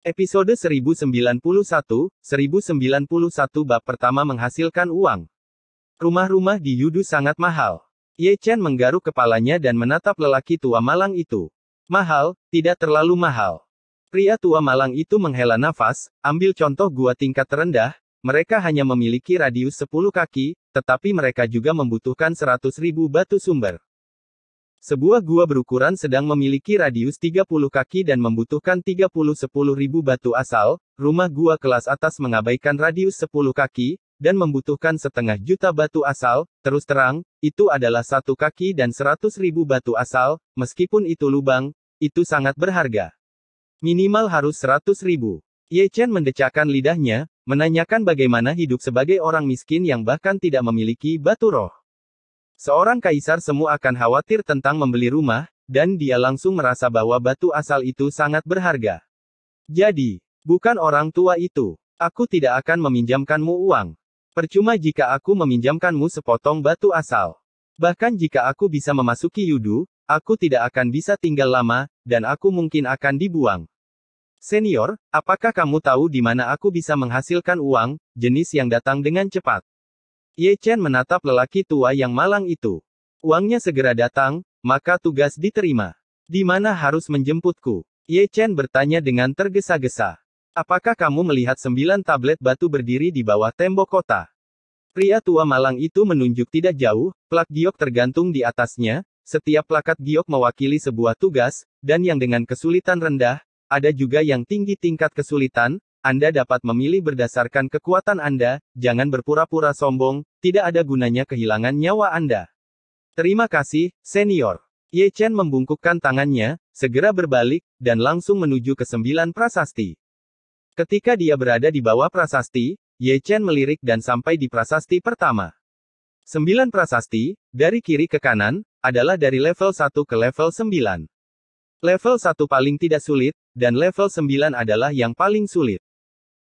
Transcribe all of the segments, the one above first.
Episode 1091, 1091 bab pertama menghasilkan uang. Rumah-rumah di Yudu sangat mahal. Ye Chen menggaruk kepalanya dan menatap lelaki tua malang itu. Mahal, tidak terlalu mahal. Pria tua malang itu menghela nafas, ambil contoh gua tingkat terendah, mereka hanya memiliki radius 10 kaki, tetapi mereka juga membutuhkan 100 ribu batu sumber. Sebuah gua berukuran sedang memiliki radius 30 kaki dan membutuhkan 30-10 ribu batu asal, rumah gua kelas atas mengabaikan radius 10 kaki, dan membutuhkan setengah juta batu asal, terus terang, itu adalah satu kaki dan 100 ribu batu asal, meskipun itu lubang, itu sangat berharga. Minimal harus 100 ribu. Ye Chen mendecakkan lidahnya, menanyakan bagaimana hidup sebagai orang miskin yang bahkan tidak memiliki batu roh. Seorang kaisar semu akan khawatir tentang membeli rumah, dan dia langsung merasa bahwa batu asal itu sangat berharga. Jadi, bukan orang tua itu. Aku tidak akan meminjamkanmu uang. Percuma jika aku meminjamkanmu sepotong batu asal. Bahkan jika aku bisa memasuki yudu, aku tidak akan bisa tinggal lama, dan aku mungkin akan dibuang. Senior, apakah kamu tahu di mana aku bisa menghasilkan uang, jenis yang datang dengan cepat? Ye Chen menatap lelaki tua yang malang itu. Uangnya segera datang, maka tugas diterima. Di mana harus menjemputku? Ye Chen bertanya dengan tergesa-gesa. Apakah kamu melihat sembilan tablet batu berdiri di bawah tembok kota? Pria tua malang itu menunjuk tidak jauh, plak giok tergantung di atasnya, setiap plakat giok mewakili sebuah tugas, dan yang dengan kesulitan rendah, ada juga yang tinggi tingkat kesulitan, anda dapat memilih berdasarkan kekuatan Anda, jangan berpura-pura sombong, tidak ada gunanya kehilangan nyawa Anda. Terima kasih, senior. Ye Chen membungkukkan tangannya, segera berbalik, dan langsung menuju ke sembilan prasasti. Ketika dia berada di bawah prasasti, Ye Chen melirik dan sampai di prasasti pertama. Sembilan prasasti, dari kiri ke kanan, adalah dari level 1 ke level 9. Level 1 paling tidak sulit, dan level 9 adalah yang paling sulit.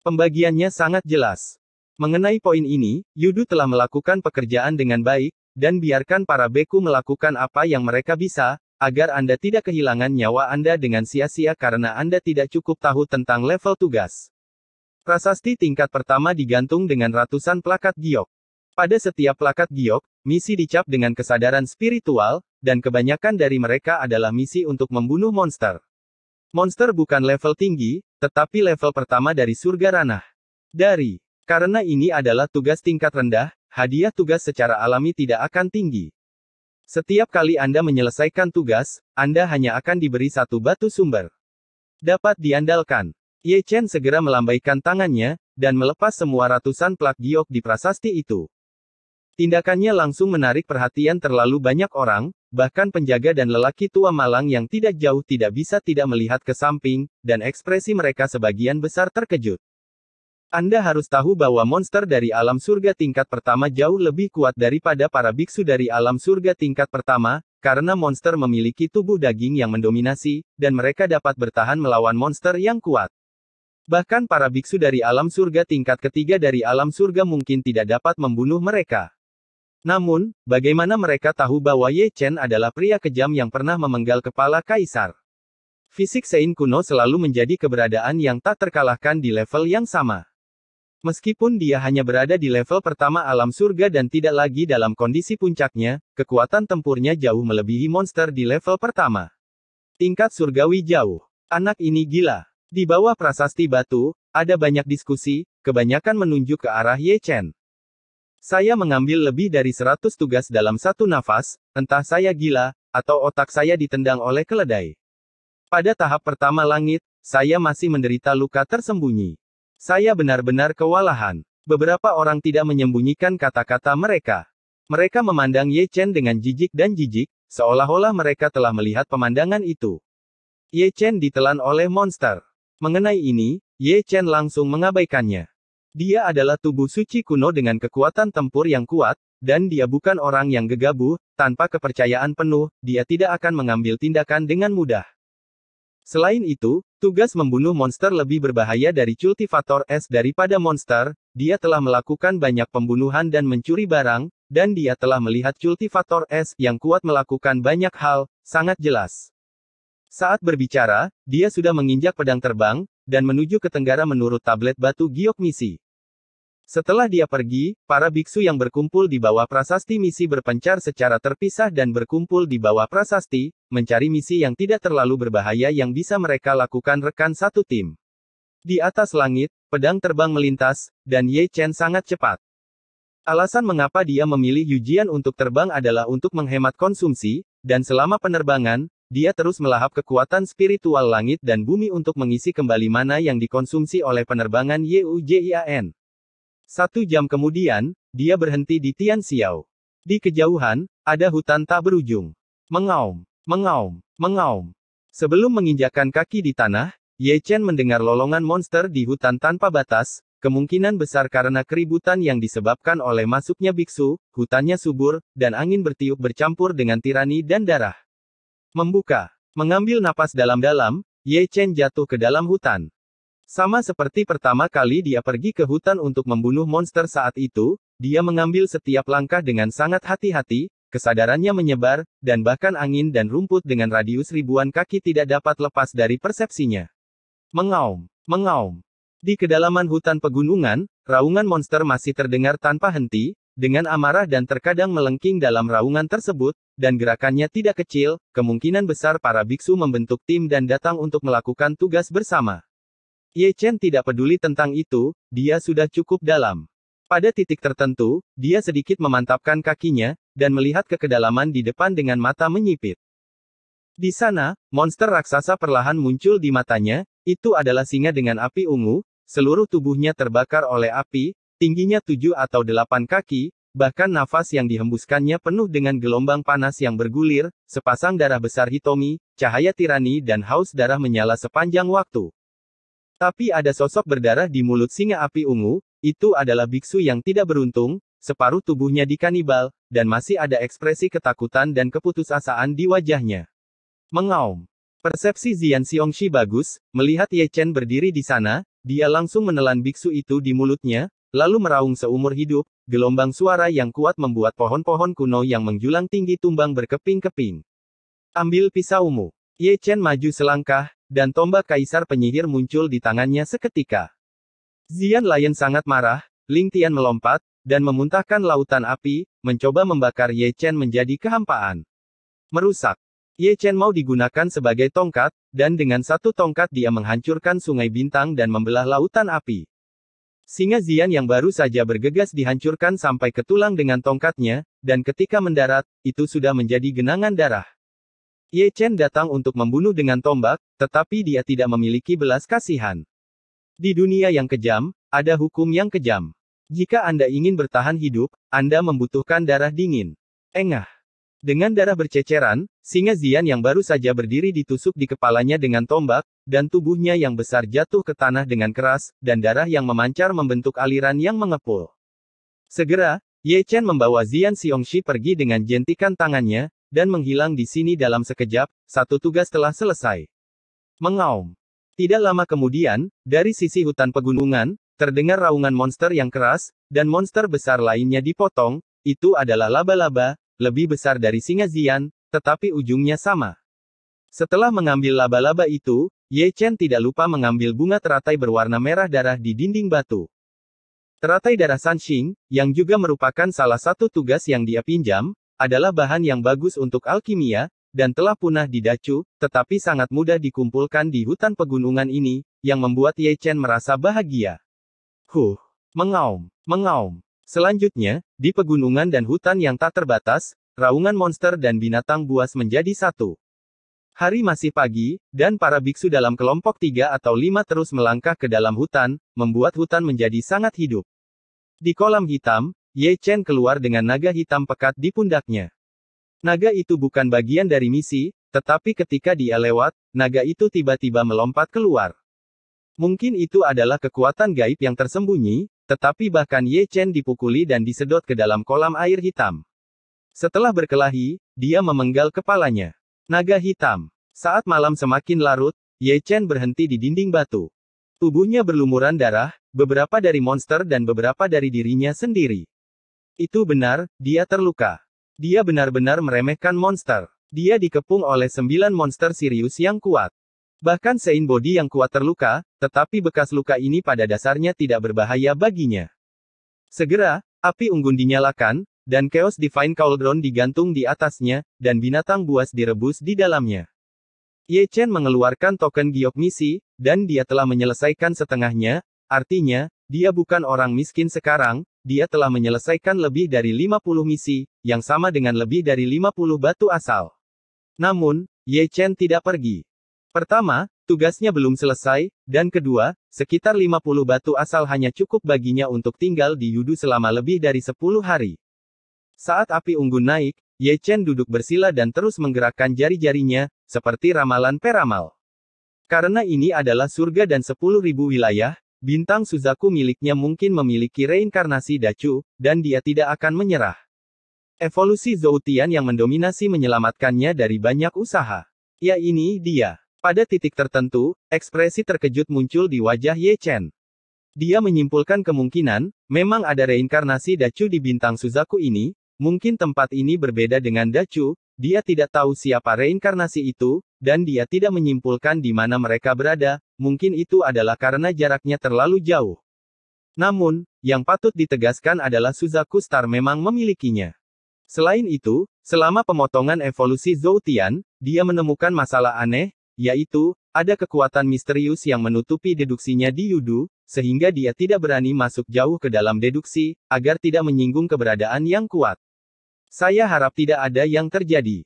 Pembagiannya sangat jelas. Mengenai poin ini, Yudu telah melakukan pekerjaan dengan baik, dan biarkan para beku melakukan apa yang mereka bisa, agar Anda tidak kehilangan nyawa Anda dengan sia-sia karena Anda tidak cukup tahu tentang level tugas. Prasasti tingkat pertama digantung dengan ratusan plakat giok. Pada setiap plakat giok, misi dicap dengan kesadaran spiritual, dan kebanyakan dari mereka adalah misi untuk membunuh monster. Monster bukan level tinggi, tetapi level pertama dari surga ranah. Dari. Karena ini adalah tugas tingkat rendah, hadiah tugas secara alami tidak akan tinggi. Setiap kali Anda menyelesaikan tugas, Anda hanya akan diberi satu batu sumber. Dapat diandalkan. Ye Chen segera melambaikan tangannya, dan melepas semua ratusan plak giok di prasasti itu. Tindakannya langsung menarik perhatian terlalu banyak orang, bahkan penjaga dan lelaki tua malang yang tidak jauh tidak bisa tidak melihat ke samping, dan ekspresi mereka sebagian besar terkejut. Anda harus tahu bahwa monster dari alam surga tingkat pertama jauh lebih kuat daripada para biksu dari alam surga tingkat pertama, karena monster memiliki tubuh daging yang mendominasi, dan mereka dapat bertahan melawan monster yang kuat. Bahkan para biksu dari alam surga tingkat ketiga dari alam surga mungkin tidak dapat membunuh mereka. Namun, bagaimana mereka tahu bahwa Ye Chen adalah pria kejam yang pernah memenggal kepala kaisar? Fisik Sein kuno selalu menjadi keberadaan yang tak terkalahkan di level yang sama. Meskipun dia hanya berada di level pertama alam surga dan tidak lagi dalam kondisi puncaknya, kekuatan tempurnya jauh melebihi monster di level pertama. Tingkat surgawi jauh. Anak ini gila. Di bawah prasasti batu, ada banyak diskusi, kebanyakan menunjuk ke arah Ye Chen. Saya mengambil lebih dari 100 tugas dalam satu nafas, entah saya gila, atau otak saya ditendang oleh keledai. Pada tahap pertama langit, saya masih menderita luka tersembunyi. Saya benar-benar kewalahan. Beberapa orang tidak menyembunyikan kata-kata mereka. Mereka memandang Ye Chen dengan jijik dan jijik, seolah-olah mereka telah melihat pemandangan itu. Ye Chen ditelan oleh monster. Mengenai ini, Ye Chen langsung mengabaikannya. Dia adalah tubuh suci kuno dengan kekuatan tempur yang kuat, dan dia bukan orang yang gegabah, tanpa kepercayaan penuh, dia tidak akan mengambil tindakan dengan mudah. Selain itu, tugas membunuh monster lebih berbahaya dari cultivator es daripada monster, dia telah melakukan banyak pembunuhan dan mencuri barang, dan dia telah melihat cultivator es yang kuat melakukan banyak hal, sangat jelas. Saat berbicara, dia sudah menginjak pedang terbang, dan menuju ke tenggara menurut tablet batu giok misi. Setelah dia pergi, para biksu yang berkumpul di bawah prasasti misi berpencar secara terpisah dan berkumpul di bawah prasasti, mencari misi yang tidak terlalu berbahaya yang bisa mereka lakukan rekan satu tim. Di atas langit, pedang terbang melintas, dan Ye Chen sangat cepat. Alasan mengapa dia memilih Yujian untuk terbang adalah untuk menghemat konsumsi, dan selama penerbangan, dia terus melahap kekuatan spiritual langit dan bumi untuk mengisi kembali mana yang dikonsumsi oleh penerbangan YUJIAN. Satu jam kemudian, dia berhenti di Tian Xiao. Di kejauhan, ada hutan tak berujung. Mengaum, mengaum, mengaum. Sebelum menginjakan kaki di tanah, Ye Chen mendengar lolongan monster di hutan tanpa batas, kemungkinan besar karena keributan yang disebabkan oleh masuknya biksu, hutannya subur, dan angin bertiup bercampur dengan tirani dan darah. Membuka. Mengambil napas dalam-dalam, Ye Chen jatuh ke dalam hutan. Sama seperti pertama kali dia pergi ke hutan untuk membunuh monster saat itu, dia mengambil setiap langkah dengan sangat hati-hati, kesadarannya menyebar, dan bahkan angin dan rumput dengan radius ribuan kaki tidak dapat lepas dari persepsinya. Mengaum. Mengaum. Di kedalaman hutan pegunungan, raungan monster masih terdengar tanpa henti, dengan amarah dan terkadang melengking dalam raungan tersebut, dan gerakannya tidak kecil, kemungkinan besar para biksu membentuk tim dan datang untuk melakukan tugas bersama. Ye Chen tidak peduli tentang itu, dia sudah cukup dalam. Pada titik tertentu, dia sedikit memantapkan kakinya, dan melihat ke kedalaman di depan dengan mata menyipit. Di sana, monster raksasa perlahan muncul di matanya, itu adalah singa dengan api ungu, seluruh tubuhnya terbakar oleh api, Tingginya tujuh atau delapan kaki, bahkan nafas yang dihembuskannya penuh dengan gelombang panas yang bergulir, sepasang darah besar Hitomi, cahaya tirani dan haus darah menyala sepanjang waktu. Tapi ada sosok berdarah di mulut singa api ungu, itu adalah biksu yang tidak beruntung, separuh tubuhnya dikanibal, dan masih ada ekspresi ketakutan dan keputusasaan di wajahnya. Mengaum. Persepsi Zian Xiongxi bagus, melihat Ye Chen berdiri di sana, dia langsung menelan biksu itu di mulutnya, Lalu meraung seumur hidup, gelombang suara yang kuat membuat pohon-pohon kuno yang menjulang tinggi tumbang berkeping-keping. Ambil pisaumu. Ye Chen maju selangkah, dan tombak kaisar penyihir muncul di tangannya seketika. Zian Lion sangat marah, Ling Tian melompat, dan memuntahkan lautan api, mencoba membakar Ye Chen menjadi kehampaan. Merusak. Ye Chen mau digunakan sebagai tongkat, dan dengan satu tongkat dia menghancurkan sungai bintang dan membelah lautan api. Singa Zian yang baru saja bergegas dihancurkan sampai ke tulang dengan tongkatnya, dan ketika mendarat, itu sudah menjadi genangan darah. Ye Chen datang untuk membunuh dengan tombak, tetapi dia tidak memiliki belas kasihan. Di dunia yang kejam, ada hukum yang kejam. Jika Anda ingin bertahan hidup, Anda membutuhkan darah dingin. Engah. Dengan darah berceceran, singa Zian yang baru saja berdiri ditusuk di kepalanya dengan tombak, dan tubuhnya yang besar jatuh ke tanah dengan keras, dan darah yang memancar membentuk aliran yang mengepul. Segera, Ye Chen membawa Zian Xiongxi pergi dengan jentikan tangannya, dan menghilang di sini dalam sekejap, satu tugas telah selesai. Mengaum. Tidak lama kemudian, dari sisi hutan pegunungan, terdengar raungan monster yang keras, dan monster besar lainnya dipotong, itu adalah laba-laba, lebih besar dari singa Zian, tetapi ujungnya sama. Setelah mengambil laba-laba itu, Ye Chen tidak lupa mengambil bunga teratai berwarna merah darah di dinding batu. Teratai darah Sanxing, yang juga merupakan salah satu tugas yang dia pinjam, adalah bahan yang bagus untuk alkimia, dan telah punah di Dacu, tetapi sangat mudah dikumpulkan di hutan pegunungan ini, yang membuat Ye Chen merasa bahagia. Huh, mengaum, mengaum. Selanjutnya, di pegunungan dan hutan yang tak terbatas, raungan monster dan binatang buas menjadi satu. Hari masih pagi, dan para biksu dalam kelompok tiga atau lima terus melangkah ke dalam hutan, membuat hutan menjadi sangat hidup. Di kolam hitam, Ye Chen keluar dengan naga hitam pekat di pundaknya. Naga itu bukan bagian dari misi, tetapi ketika dia lewat, naga itu tiba-tiba melompat keluar. Mungkin itu adalah kekuatan gaib yang tersembunyi, tetapi bahkan Ye Chen dipukuli dan disedot ke dalam kolam air hitam. Setelah berkelahi, dia memenggal kepalanya. Naga hitam. Saat malam semakin larut, Ye Chen berhenti di dinding batu. Tubuhnya berlumuran darah, beberapa dari monster dan beberapa dari dirinya sendiri. Itu benar, dia terluka. Dia benar-benar meremehkan monster. Dia dikepung oleh sembilan monster serius yang kuat. Bahkan Sein Body yang kuat terluka, tetapi bekas luka ini pada dasarnya tidak berbahaya baginya. Segera, api unggun dinyalakan, dan Chaos Divine Cauldron digantung di atasnya, dan binatang buas direbus di dalamnya. Ye Chen mengeluarkan token giok misi, dan dia telah menyelesaikan setengahnya, artinya, dia bukan orang miskin sekarang, dia telah menyelesaikan lebih dari 50 misi, yang sama dengan lebih dari 50 batu asal. Namun, Ye Chen tidak pergi. Pertama, tugasnya belum selesai, dan kedua, sekitar 50 batu asal hanya cukup baginya untuk tinggal di Yudu selama lebih dari 10 hari. Saat api unggun naik, Ye Chen duduk bersila dan terus menggerakkan jari-jarinya, seperti ramalan peramal. Karena ini adalah surga dan 10.000 wilayah, bintang Suzaku miliknya mungkin memiliki reinkarnasi Dacu, dan dia tidak akan menyerah. Evolusi Tian yang mendominasi menyelamatkannya dari banyak usaha. Ya ini dia. Pada titik tertentu, ekspresi terkejut muncul di wajah Ye Chen. Dia menyimpulkan kemungkinan, memang ada reinkarnasi Dacu di bintang Suzaku ini, mungkin tempat ini berbeda dengan Dacu, dia tidak tahu siapa reinkarnasi itu, dan dia tidak menyimpulkan di mana mereka berada, mungkin itu adalah karena jaraknya terlalu jauh. Namun, yang patut ditegaskan adalah Suzaku Star memang memilikinya. Selain itu, selama pemotongan evolusi Zhou Tian, dia menemukan masalah aneh, yaitu, ada kekuatan misterius yang menutupi deduksinya di Yudu, sehingga dia tidak berani masuk jauh ke dalam deduksi, agar tidak menyinggung keberadaan yang kuat. Saya harap tidak ada yang terjadi.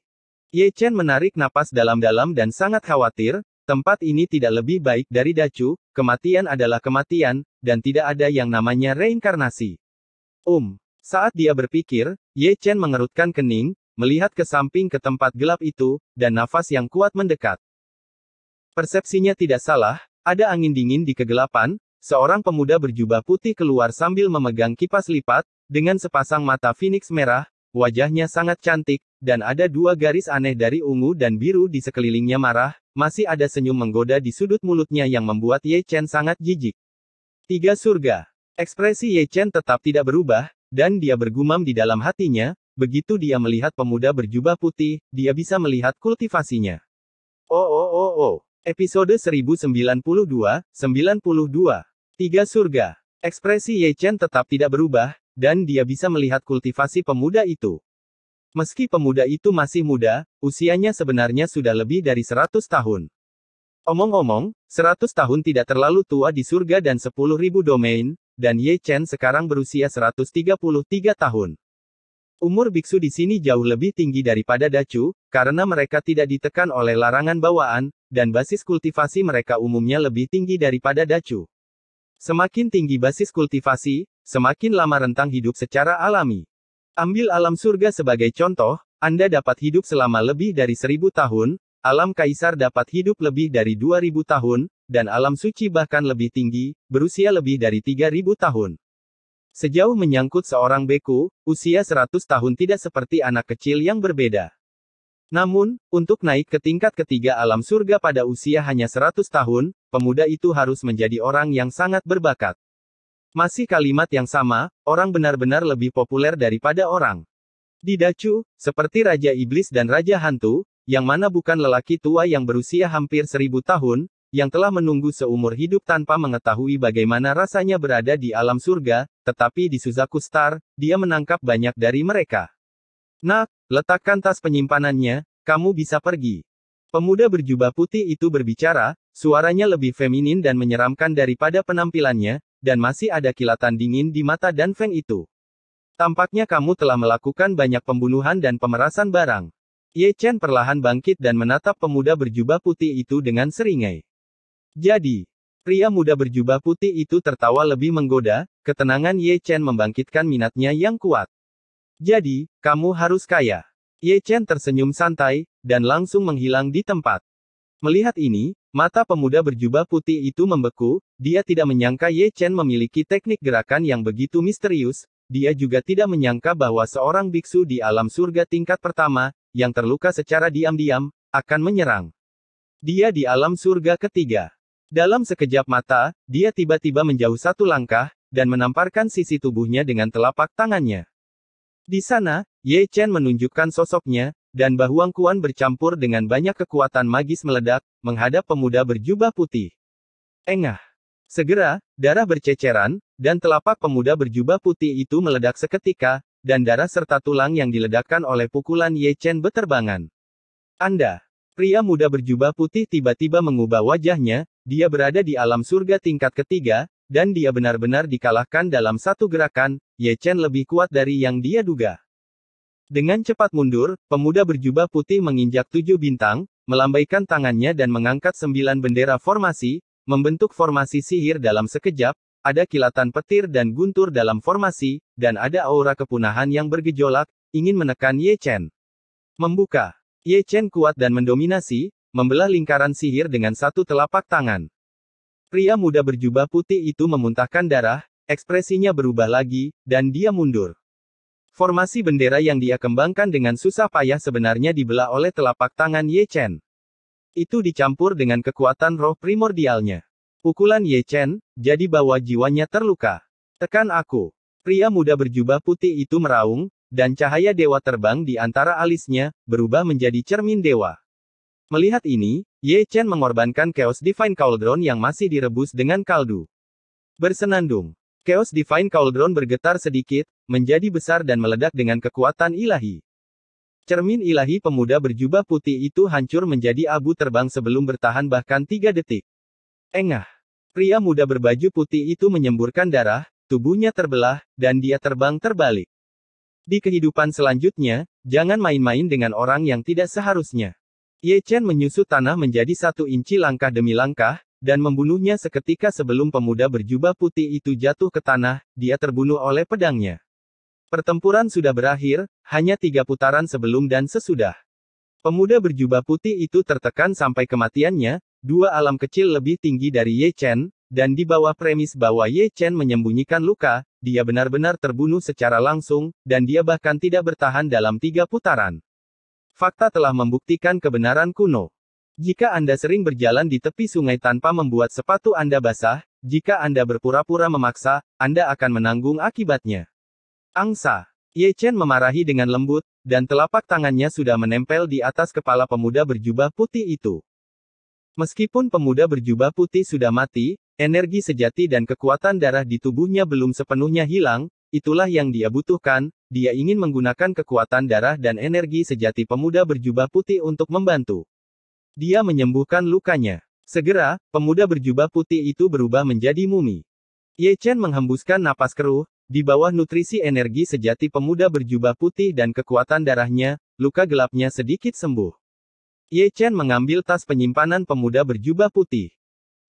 Ye Chen menarik napas dalam-dalam dan sangat khawatir, tempat ini tidak lebih baik dari Dacu, kematian adalah kematian, dan tidak ada yang namanya reinkarnasi. Um. Saat dia berpikir, Ye Chen mengerutkan kening, melihat ke samping ke tempat gelap itu, dan nafas yang kuat mendekat. Persepsinya tidak salah, ada angin dingin di kegelapan, seorang pemuda berjubah putih keluar sambil memegang kipas lipat, dengan sepasang mata phoenix merah, wajahnya sangat cantik, dan ada dua garis aneh dari ungu dan biru di sekelilingnya marah, masih ada senyum menggoda di sudut mulutnya yang membuat Ye Chen sangat jijik. Tiga Surga Ekspresi Ye Chen tetap tidak berubah, dan dia bergumam di dalam hatinya, begitu dia melihat pemuda berjubah putih, dia bisa melihat kultivasinya. Oh oh oh oh. Episode 1092, 92. Tiga surga. Ekspresi Ye Chen tetap tidak berubah, dan dia bisa melihat kultivasi pemuda itu. Meski pemuda itu masih muda, usianya sebenarnya sudah lebih dari 100 tahun. Omong-omong, 100 tahun tidak terlalu tua di surga dan 10.000 domain, dan Ye Chen sekarang berusia 133 tahun. Umur biksu di sini jauh lebih tinggi daripada dacu, karena mereka tidak ditekan oleh larangan bawaan, dan basis kultivasi mereka umumnya lebih tinggi daripada dacu. Semakin tinggi basis kultivasi, semakin lama rentang hidup secara alami. Ambil alam surga sebagai contoh, Anda dapat hidup selama lebih dari seribu tahun, alam kaisar dapat hidup lebih dari dua ribu tahun, dan alam suci bahkan lebih tinggi, berusia lebih dari tiga ribu tahun. Sejauh menyangkut seorang beku, usia 100 tahun tidak seperti anak kecil yang berbeda. Namun, untuk naik ke tingkat ketiga alam surga pada usia hanya 100 tahun, pemuda itu harus menjadi orang yang sangat berbakat. Masih kalimat yang sama, orang benar-benar lebih populer daripada orang. Di Dacu, seperti Raja Iblis dan Raja Hantu, yang mana bukan lelaki tua yang berusia hampir seribu tahun, yang telah menunggu seumur hidup tanpa mengetahui bagaimana rasanya berada di alam surga, tetapi di Suzaku Star, dia menangkap banyak dari mereka. Nah, letakkan tas penyimpanannya, kamu bisa pergi. Pemuda berjubah putih itu berbicara, suaranya lebih feminin dan menyeramkan daripada penampilannya, dan masih ada kilatan dingin di mata Dan Feng itu. Tampaknya kamu telah melakukan banyak pembunuhan dan pemerasan barang. Ye Chen perlahan bangkit dan menatap pemuda berjubah putih itu dengan seringai. Jadi, pria muda berjubah putih itu tertawa lebih menggoda, ketenangan Ye Chen membangkitkan minatnya yang kuat. Jadi, kamu harus kaya. Ye Chen tersenyum santai, dan langsung menghilang di tempat. Melihat ini, mata pemuda berjubah putih itu membeku, dia tidak menyangka Ye Chen memiliki teknik gerakan yang begitu misterius, dia juga tidak menyangka bahwa seorang biksu di alam surga tingkat pertama, yang terluka secara diam-diam, akan menyerang. Dia di alam surga ketiga. Dalam sekejap mata, dia tiba-tiba menjauh satu langkah, dan menamparkan sisi tubuhnya dengan telapak tangannya. Di sana, Ye Chen menunjukkan sosoknya, dan bahuang Kuan bercampur dengan banyak kekuatan magis meledak, menghadap pemuda berjubah putih. Engah. Segera, darah berceceran, dan telapak pemuda berjubah putih itu meledak seketika, dan darah serta tulang yang diledakkan oleh pukulan Ye Chen beterbangan. Anda. Pria muda berjubah putih tiba-tiba mengubah wajahnya, dia berada di alam surga tingkat ketiga, dan dia benar-benar dikalahkan dalam satu gerakan, Ye Chen lebih kuat dari yang dia duga. Dengan cepat mundur, pemuda berjubah putih menginjak tujuh bintang, melambaikan tangannya dan mengangkat sembilan bendera formasi, membentuk formasi sihir dalam sekejap, ada kilatan petir dan guntur dalam formasi, dan ada aura kepunahan yang bergejolak, ingin menekan Ye Chen. Membuka. Ye Chen kuat dan mendominasi, membelah lingkaran sihir dengan satu telapak tangan. Pria muda berjubah putih itu memuntahkan darah, ekspresinya berubah lagi, dan dia mundur. Formasi bendera yang dia kembangkan dengan susah payah sebenarnya dibelah oleh telapak tangan Ye Chen. Itu dicampur dengan kekuatan roh primordialnya. Pukulan Ye Chen, jadi bahwa jiwanya terluka. Tekan aku. Pria muda berjubah putih itu meraung, dan cahaya dewa terbang di antara alisnya, berubah menjadi cermin dewa. Melihat ini, Ye Chen mengorbankan Chaos Divine Cauldron yang masih direbus dengan kaldu. Bersenandung, Chaos Divine Cauldron bergetar sedikit, menjadi besar dan meledak dengan kekuatan ilahi. Cermin ilahi pemuda berjubah putih itu hancur menjadi abu terbang sebelum bertahan bahkan tiga detik. Engah. Pria muda berbaju putih itu menyemburkan darah, tubuhnya terbelah, dan dia terbang terbalik. Di kehidupan selanjutnya, jangan main-main dengan orang yang tidak seharusnya. Ye Chen menyusut tanah menjadi satu inci langkah demi langkah, dan membunuhnya seketika sebelum pemuda berjubah putih itu jatuh ke tanah, dia terbunuh oleh pedangnya. Pertempuran sudah berakhir, hanya tiga putaran sebelum dan sesudah. Pemuda berjubah putih itu tertekan sampai kematiannya, dua alam kecil lebih tinggi dari Ye Chen, dan di bawah premis bahwa Ye Chen menyembunyikan luka, dia benar-benar terbunuh secara langsung, dan dia bahkan tidak bertahan dalam tiga putaran. Fakta telah membuktikan kebenaran kuno. Jika Anda sering berjalan di tepi sungai tanpa membuat sepatu Anda basah, jika Anda berpura-pura memaksa, Anda akan menanggung akibatnya. Angsa. Ye Chen memarahi dengan lembut, dan telapak tangannya sudah menempel di atas kepala pemuda berjubah putih itu. Meskipun pemuda berjubah putih sudah mati, Energi sejati dan kekuatan darah di tubuhnya belum sepenuhnya hilang, itulah yang dia butuhkan, dia ingin menggunakan kekuatan darah dan energi sejati pemuda berjubah putih untuk membantu. Dia menyembuhkan lukanya. Segera, pemuda berjubah putih itu berubah menjadi mumi. Ye Chen menghembuskan napas keruh, di bawah nutrisi energi sejati pemuda berjubah putih dan kekuatan darahnya, luka gelapnya sedikit sembuh. Ye Chen mengambil tas penyimpanan pemuda berjubah putih.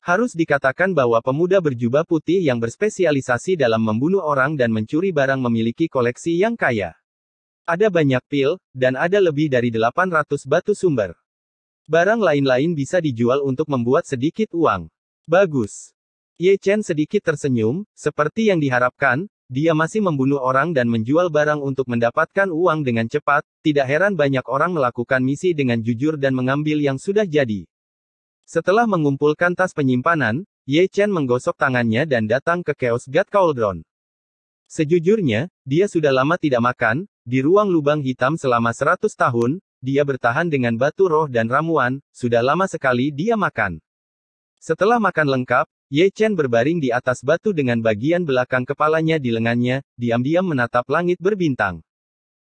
Harus dikatakan bahwa pemuda berjubah putih yang berspesialisasi dalam membunuh orang dan mencuri barang memiliki koleksi yang kaya. Ada banyak pil, dan ada lebih dari 800 batu sumber. Barang lain-lain bisa dijual untuk membuat sedikit uang. Bagus. Ye Chen sedikit tersenyum, seperti yang diharapkan, dia masih membunuh orang dan menjual barang untuk mendapatkan uang dengan cepat, tidak heran banyak orang melakukan misi dengan jujur dan mengambil yang sudah jadi. Setelah mengumpulkan tas penyimpanan, Ye Chen menggosok tangannya dan datang ke Chaos God Cauldron. Sejujurnya, dia sudah lama tidak makan, di ruang lubang hitam selama 100 tahun, dia bertahan dengan batu roh dan ramuan, sudah lama sekali dia makan. Setelah makan lengkap, Ye Chen berbaring di atas batu dengan bagian belakang kepalanya di lengannya, diam-diam menatap langit berbintang.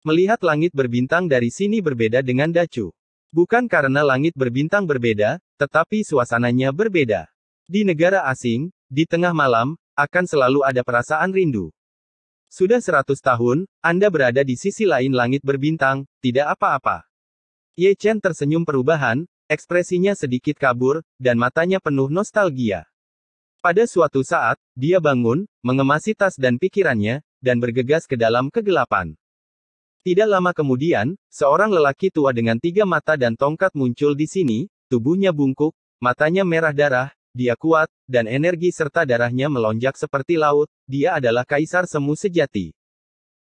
Melihat langit berbintang dari sini berbeda dengan Dacu. Bukan karena langit berbintang berbeda, tetapi suasananya berbeda. Di negara asing, di tengah malam, akan selalu ada perasaan rindu. Sudah 100 tahun, Anda berada di sisi lain langit berbintang, tidak apa-apa. Ye Chen tersenyum perubahan, ekspresinya sedikit kabur, dan matanya penuh nostalgia. Pada suatu saat, dia bangun, mengemasi tas dan pikirannya, dan bergegas ke dalam kegelapan. Tidak lama kemudian, seorang lelaki tua dengan tiga mata dan tongkat muncul di sini, tubuhnya bungkuk, matanya merah darah, dia kuat, dan energi serta darahnya melonjak seperti laut, dia adalah kaisar semu sejati.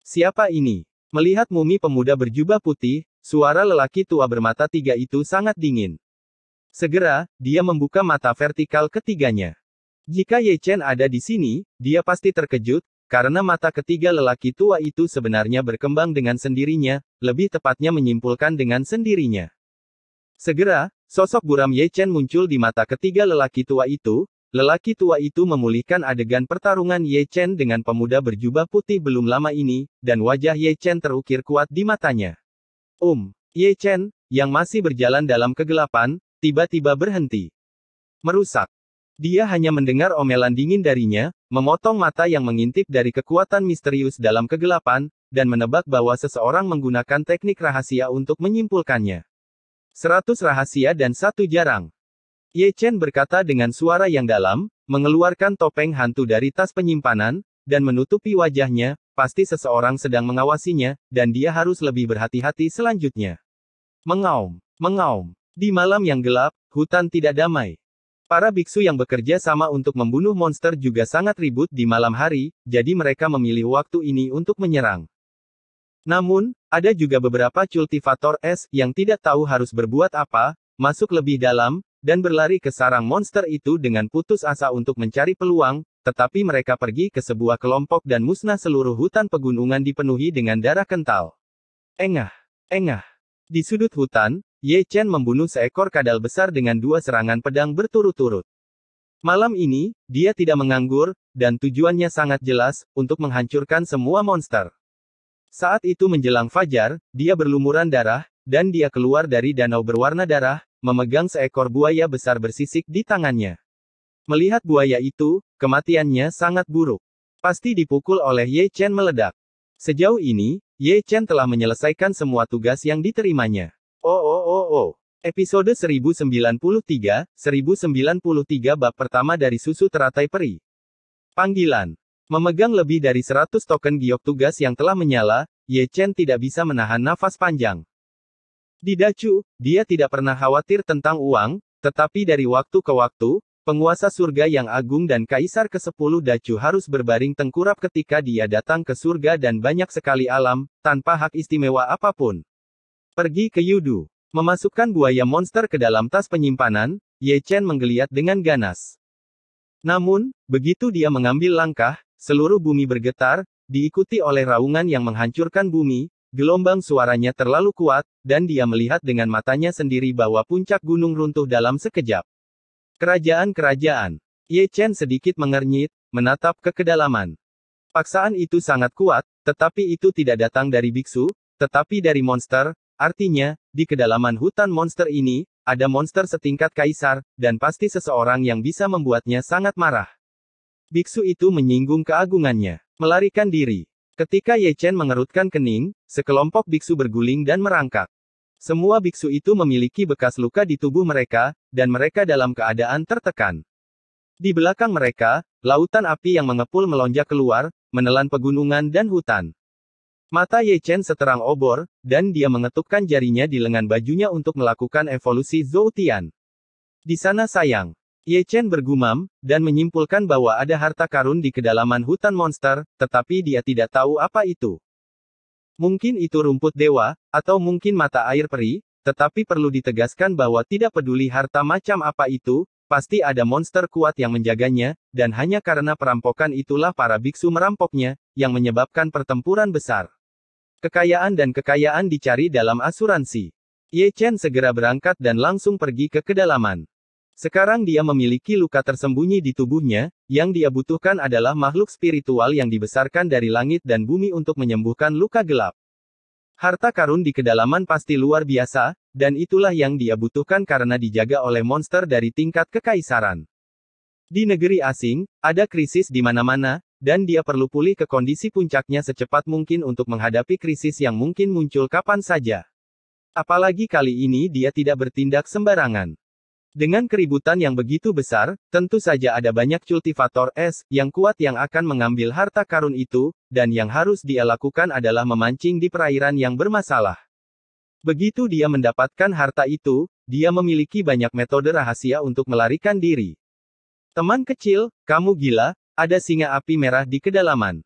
Siapa ini? Melihat mumi pemuda berjubah putih, suara lelaki tua bermata tiga itu sangat dingin. Segera, dia membuka mata vertikal ketiganya. Jika Ye Chen ada di sini, dia pasti terkejut, karena mata ketiga lelaki tua itu sebenarnya berkembang dengan sendirinya, lebih tepatnya menyimpulkan dengan sendirinya. Segera, sosok buram Ye Chen muncul di mata ketiga lelaki tua itu, lelaki tua itu memulihkan adegan pertarungan Ye Chen dengan pemuda berjubah putih belum lama ini, dan wajah Ye Chen terukir kuat di matanya. Um, Ye Chen, yang masih berjalan dalam kegelapan, tiba-tiba berhenti. Merusak. Dia hanya mendengar omelan dingin darinya, memotong mata yang mengintip dari kekuatan misterius dalam kegelapan, dan menebak bahwa seseorang menggunakan teknik rahasia untuk menyimpulkannya. Seratus rahasia dan satu jarang. Ye Chen berkata dengan suara yang dalam, mengeluarkan topeng hantu dari tas penyimpanan, dan menutupi wajahnya, pasti seseorang sedang mengawasinya, dan dia harus lebih berhati-hati selanjutnya. Mengaum, mengaum. Di malam yang gelap, hutan tidak damai. Para biksu yang bekerja sama untuk membunuh monster juga sangat ribut di malam hari, jadi mereka memilih waktu ini untuk menyerang. Namun, ada juga beberapa cultivator es yang tidak tahu harus berbuat apa, masuk lebih dalam, dan berlari ke sarang monster itu dengan putus asa untuk mencari peluang, tetapi mereka pergi ke sebuah kelompok dan musnah seluruh hutan pegunungan dipenuhi dengan darah kental. Engah, engah. Di sudut hutan, Ye Chen membunuh seekor kadal besar dengan dua serangan pedang berturut-turut. Malam ini, dia tidak menganggur, dan tujuannya sangat jelas, untuk menghancurkan semua monster. Saat itu menjelang fajar, dia berlumuran darah, dan dia keluar dari danau berwarna darah, memegang seekor buaya besar bersisik di tangannya. Melihat buaya itu, kematiannya sangat buruk. Pasti dipukul oleh Ye Chen meledak. Sejauh ini, Ye Chen telah menyelesaikan semua tugas yang diterimanya. Oh, oh. Oh, oh, Episode 1093, 1093 bab pertama dari susu teratai peri. Panggilan. Memegang lebih dari 100 token giok tugas yang telah menyala, Ye Chen tidak bisa menahan nafas panjang. Di Dacu, dia tidak pernah khawatir tentang uang, tetapi dari waktu ke waktu, penguasa surga yang agung dan kaisar ke-10 Dacu harus berbaring tengkurap ketika dia datang ke surga dan banyak sekali alam, tanpa hak istimewa apapun. Pergi ke Yudu. Memasukkan buaya monster ke dalam tas penyimpanan, Ye Chen menggeliat dengan ganas. Namun, begitu dia mengambil langkah, seluruh bumi bergetar, diikuti oleh raungan yang menghancurkan bumi, gelombang suaranya terlalu kuat, dan dia melihat dengan matanya sendiri bahwa puncak gunung runtuh dalam sekejap. Kerajaan-kerajaan. Ye Chen sedikit mengernyit, menatap ke kedalaman. Paksaan itu sangat kuat, tetapi itu tidak datang dari biksu, tetapi dari monster, Artinya, di kedalaman hutan monster ini, ada monster setingkat kaisar, dan pasti seseorang yang bisa membuatnya sangat marah. Biksu itu menyinggung keagungannya. Melarikan diri. Ketika Ye Chen mengerutkan kening, sekelompok biksu berguling dan merangkak. Semua biksu itu memiliki bekas luka di tubuh mereka, dan mereka dalam keadaan tertekan. Di belakang mereka, lautan api yang mengepul melonjak keluar, menelan pegunungan dan hutan. Mata Ye Chen seterang obor, dan dia mengetukkan jarinya di lengan bajunya untuk melakukan evolusi Zhou Tian. Di sana sayang. Ye Chen bergumam, dan menyimpulkan bahwa ada harta karun di kedalaman hutan monster, tetapi dia tidak tahu apa itu. Mungkin itu rumput dewa, atau mungkin mata air peri, tetapi perlu ditegaskan bahwa tidak peduli harta macam apa itu, pasti ada monster kuat yang menjaganya, dan hanya karena perampokan itulah para biksu merampoknya, yang menyebabkan pertempuran besar. Kekayaan dan kekayaan dicari dalam asuransi. Ye Chen segera berangkat dan langsung pergi ke kedalaman. Sekarang dia memiliki luka tersembunyi di tubuhnya, yang dia butuhkan adalah makhluk spiritual yang dibesarkan dari langit dan bumi untuk menyembuhkan luka gelap. Harta karun di kedalaman pasti luar biasa, dan itulah yang dia butuhkan karena dijaga oleh monster dari tingkat kekaisaran. Di negeri asing, ada krisis di mana-mana, dan dia perlu pulih ke kondisi puncaknya secepat mungkin untuk menghadapi krisis yang mungkin muncul kapan saja. Apalagi kali ini dia tidak bertindak sembarangan. Dengan keributan yang begitu besar, tentu saja ada banyak kultivator es yang kuat yang akan mengambil harta karun itu, dan yang harus dia lakukan adalah memancing di perairan yang bermasalah. Begitu dia mendapatkan harta itu, dia memiliki banyak metode rahasia untuk melarikan diri. Teman kecil, kamu gila, ada singa api merah di kedalaman.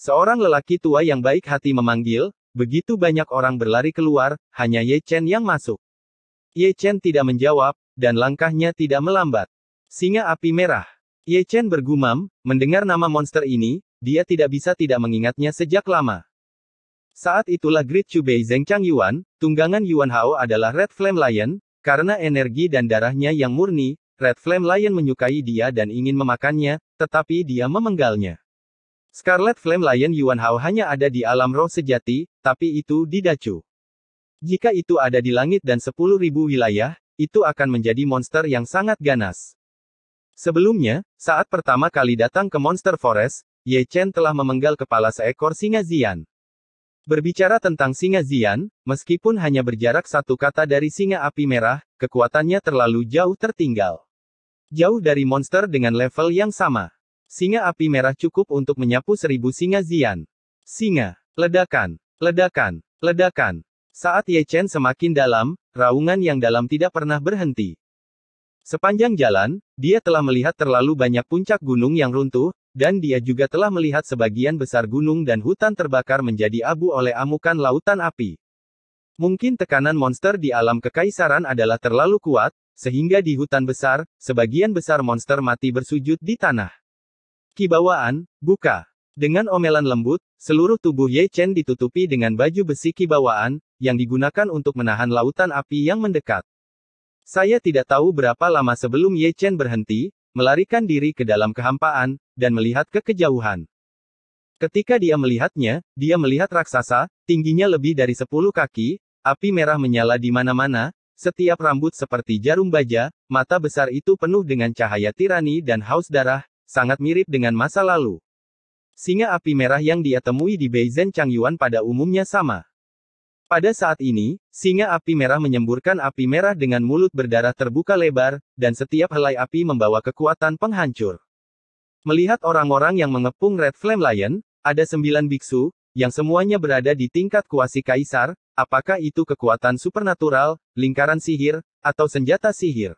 Seorang lelaki tua yang baik hati memanggil, begitu banyak orang berlari keluar, hanya Ye Chen yang masuk. Ye Chen tidak menjawab, dan langkahnya tidak melambat. Singa api merah. Ye Chen bergumam, mendengar nama monster ini, dia tidak bisa tidak mengingatnya sejak lama. Saat itulah Great Chubei Zengchang Yuan, tunggangan Yuan Hao adalah Red Flame Lion, karena energi dan darahnya yang murni, Red Flame Lion menyukai dia dan ingin memakannya, tetapi dia memenggalnya. Scarlet Flame Lion Yuan Hao hanya ada di alam roh sejati, tapi itu di Dacu. Jika itu ada di langit dan 10.000 wilayah, itu akan menjadi monster yang sangat ganas. Sebelumnya, saat pertama kali datang ke Monster Forest, Ye Chen telah memenggal kepala seekor singa Zian. Berbicara tentang singa Zian, meskipun hanya berjarak satu kata dari singa api merah, kekuatannya terlalu jauh tertinggal. Jauh dari monster dengan level yang sama. Singa api merah cukup untuk menyapu seribu singa Zian. Singa, ledakan, ledakan, ledakan. Saat Ye Chen semakin dalam, raungan yang dalam tidak pernah berhenti. Sepanjang jalan, dia telah melihat terlalu banyak puncak gunung yang runtuh, dan dia juga telah melihat sebagian besar gunung dan hutan terbakar menjadi abu oleh amukan lautan api. Mungkin tekanan monster di alam kekaisaran adalah terlalu kuat, sehingga di hutan besar, sebagian besar monster mati bersujud di tanah. Kibawaan, buka. Dengan omelan lembut, seluruh tubuh Ye Chen ditutupi dengan baju besi kibawaan, yang digunakan untuk menahan lautan api yang mendekat. Saya tidak tahu berapa lama sebelum Ye Chen berhenti, melarikan diri ke dalam kehampaan, dan melihat ke kejauhan. Ketika dia melihatnya, dia melihat raksasa, tingginya lebih dari 10 kaki, api merah menyala di mana-mana, setiap rambut seperti jarum baja, mata besar itu penuh dengan cahaya tirani dan haus darah, sangat mirip dengan masa lalu. Singa api merah yang dia temui di Beizhen Changyuan pada umumnya sama. Pada saat ini, singa api merah menyemburkan api merah dengan mulut berdarah terbuka lebar, dan setiap helai api membawa kekuatan penghancur. Melihat orang-orang yang mengepung Red Flame Lion, ada sembilan biksu, yang semuanya berada di tingkat kuasi kaisar, apakah itu kekuatan supernatural, lingkaran sihir, atau senjata sihir.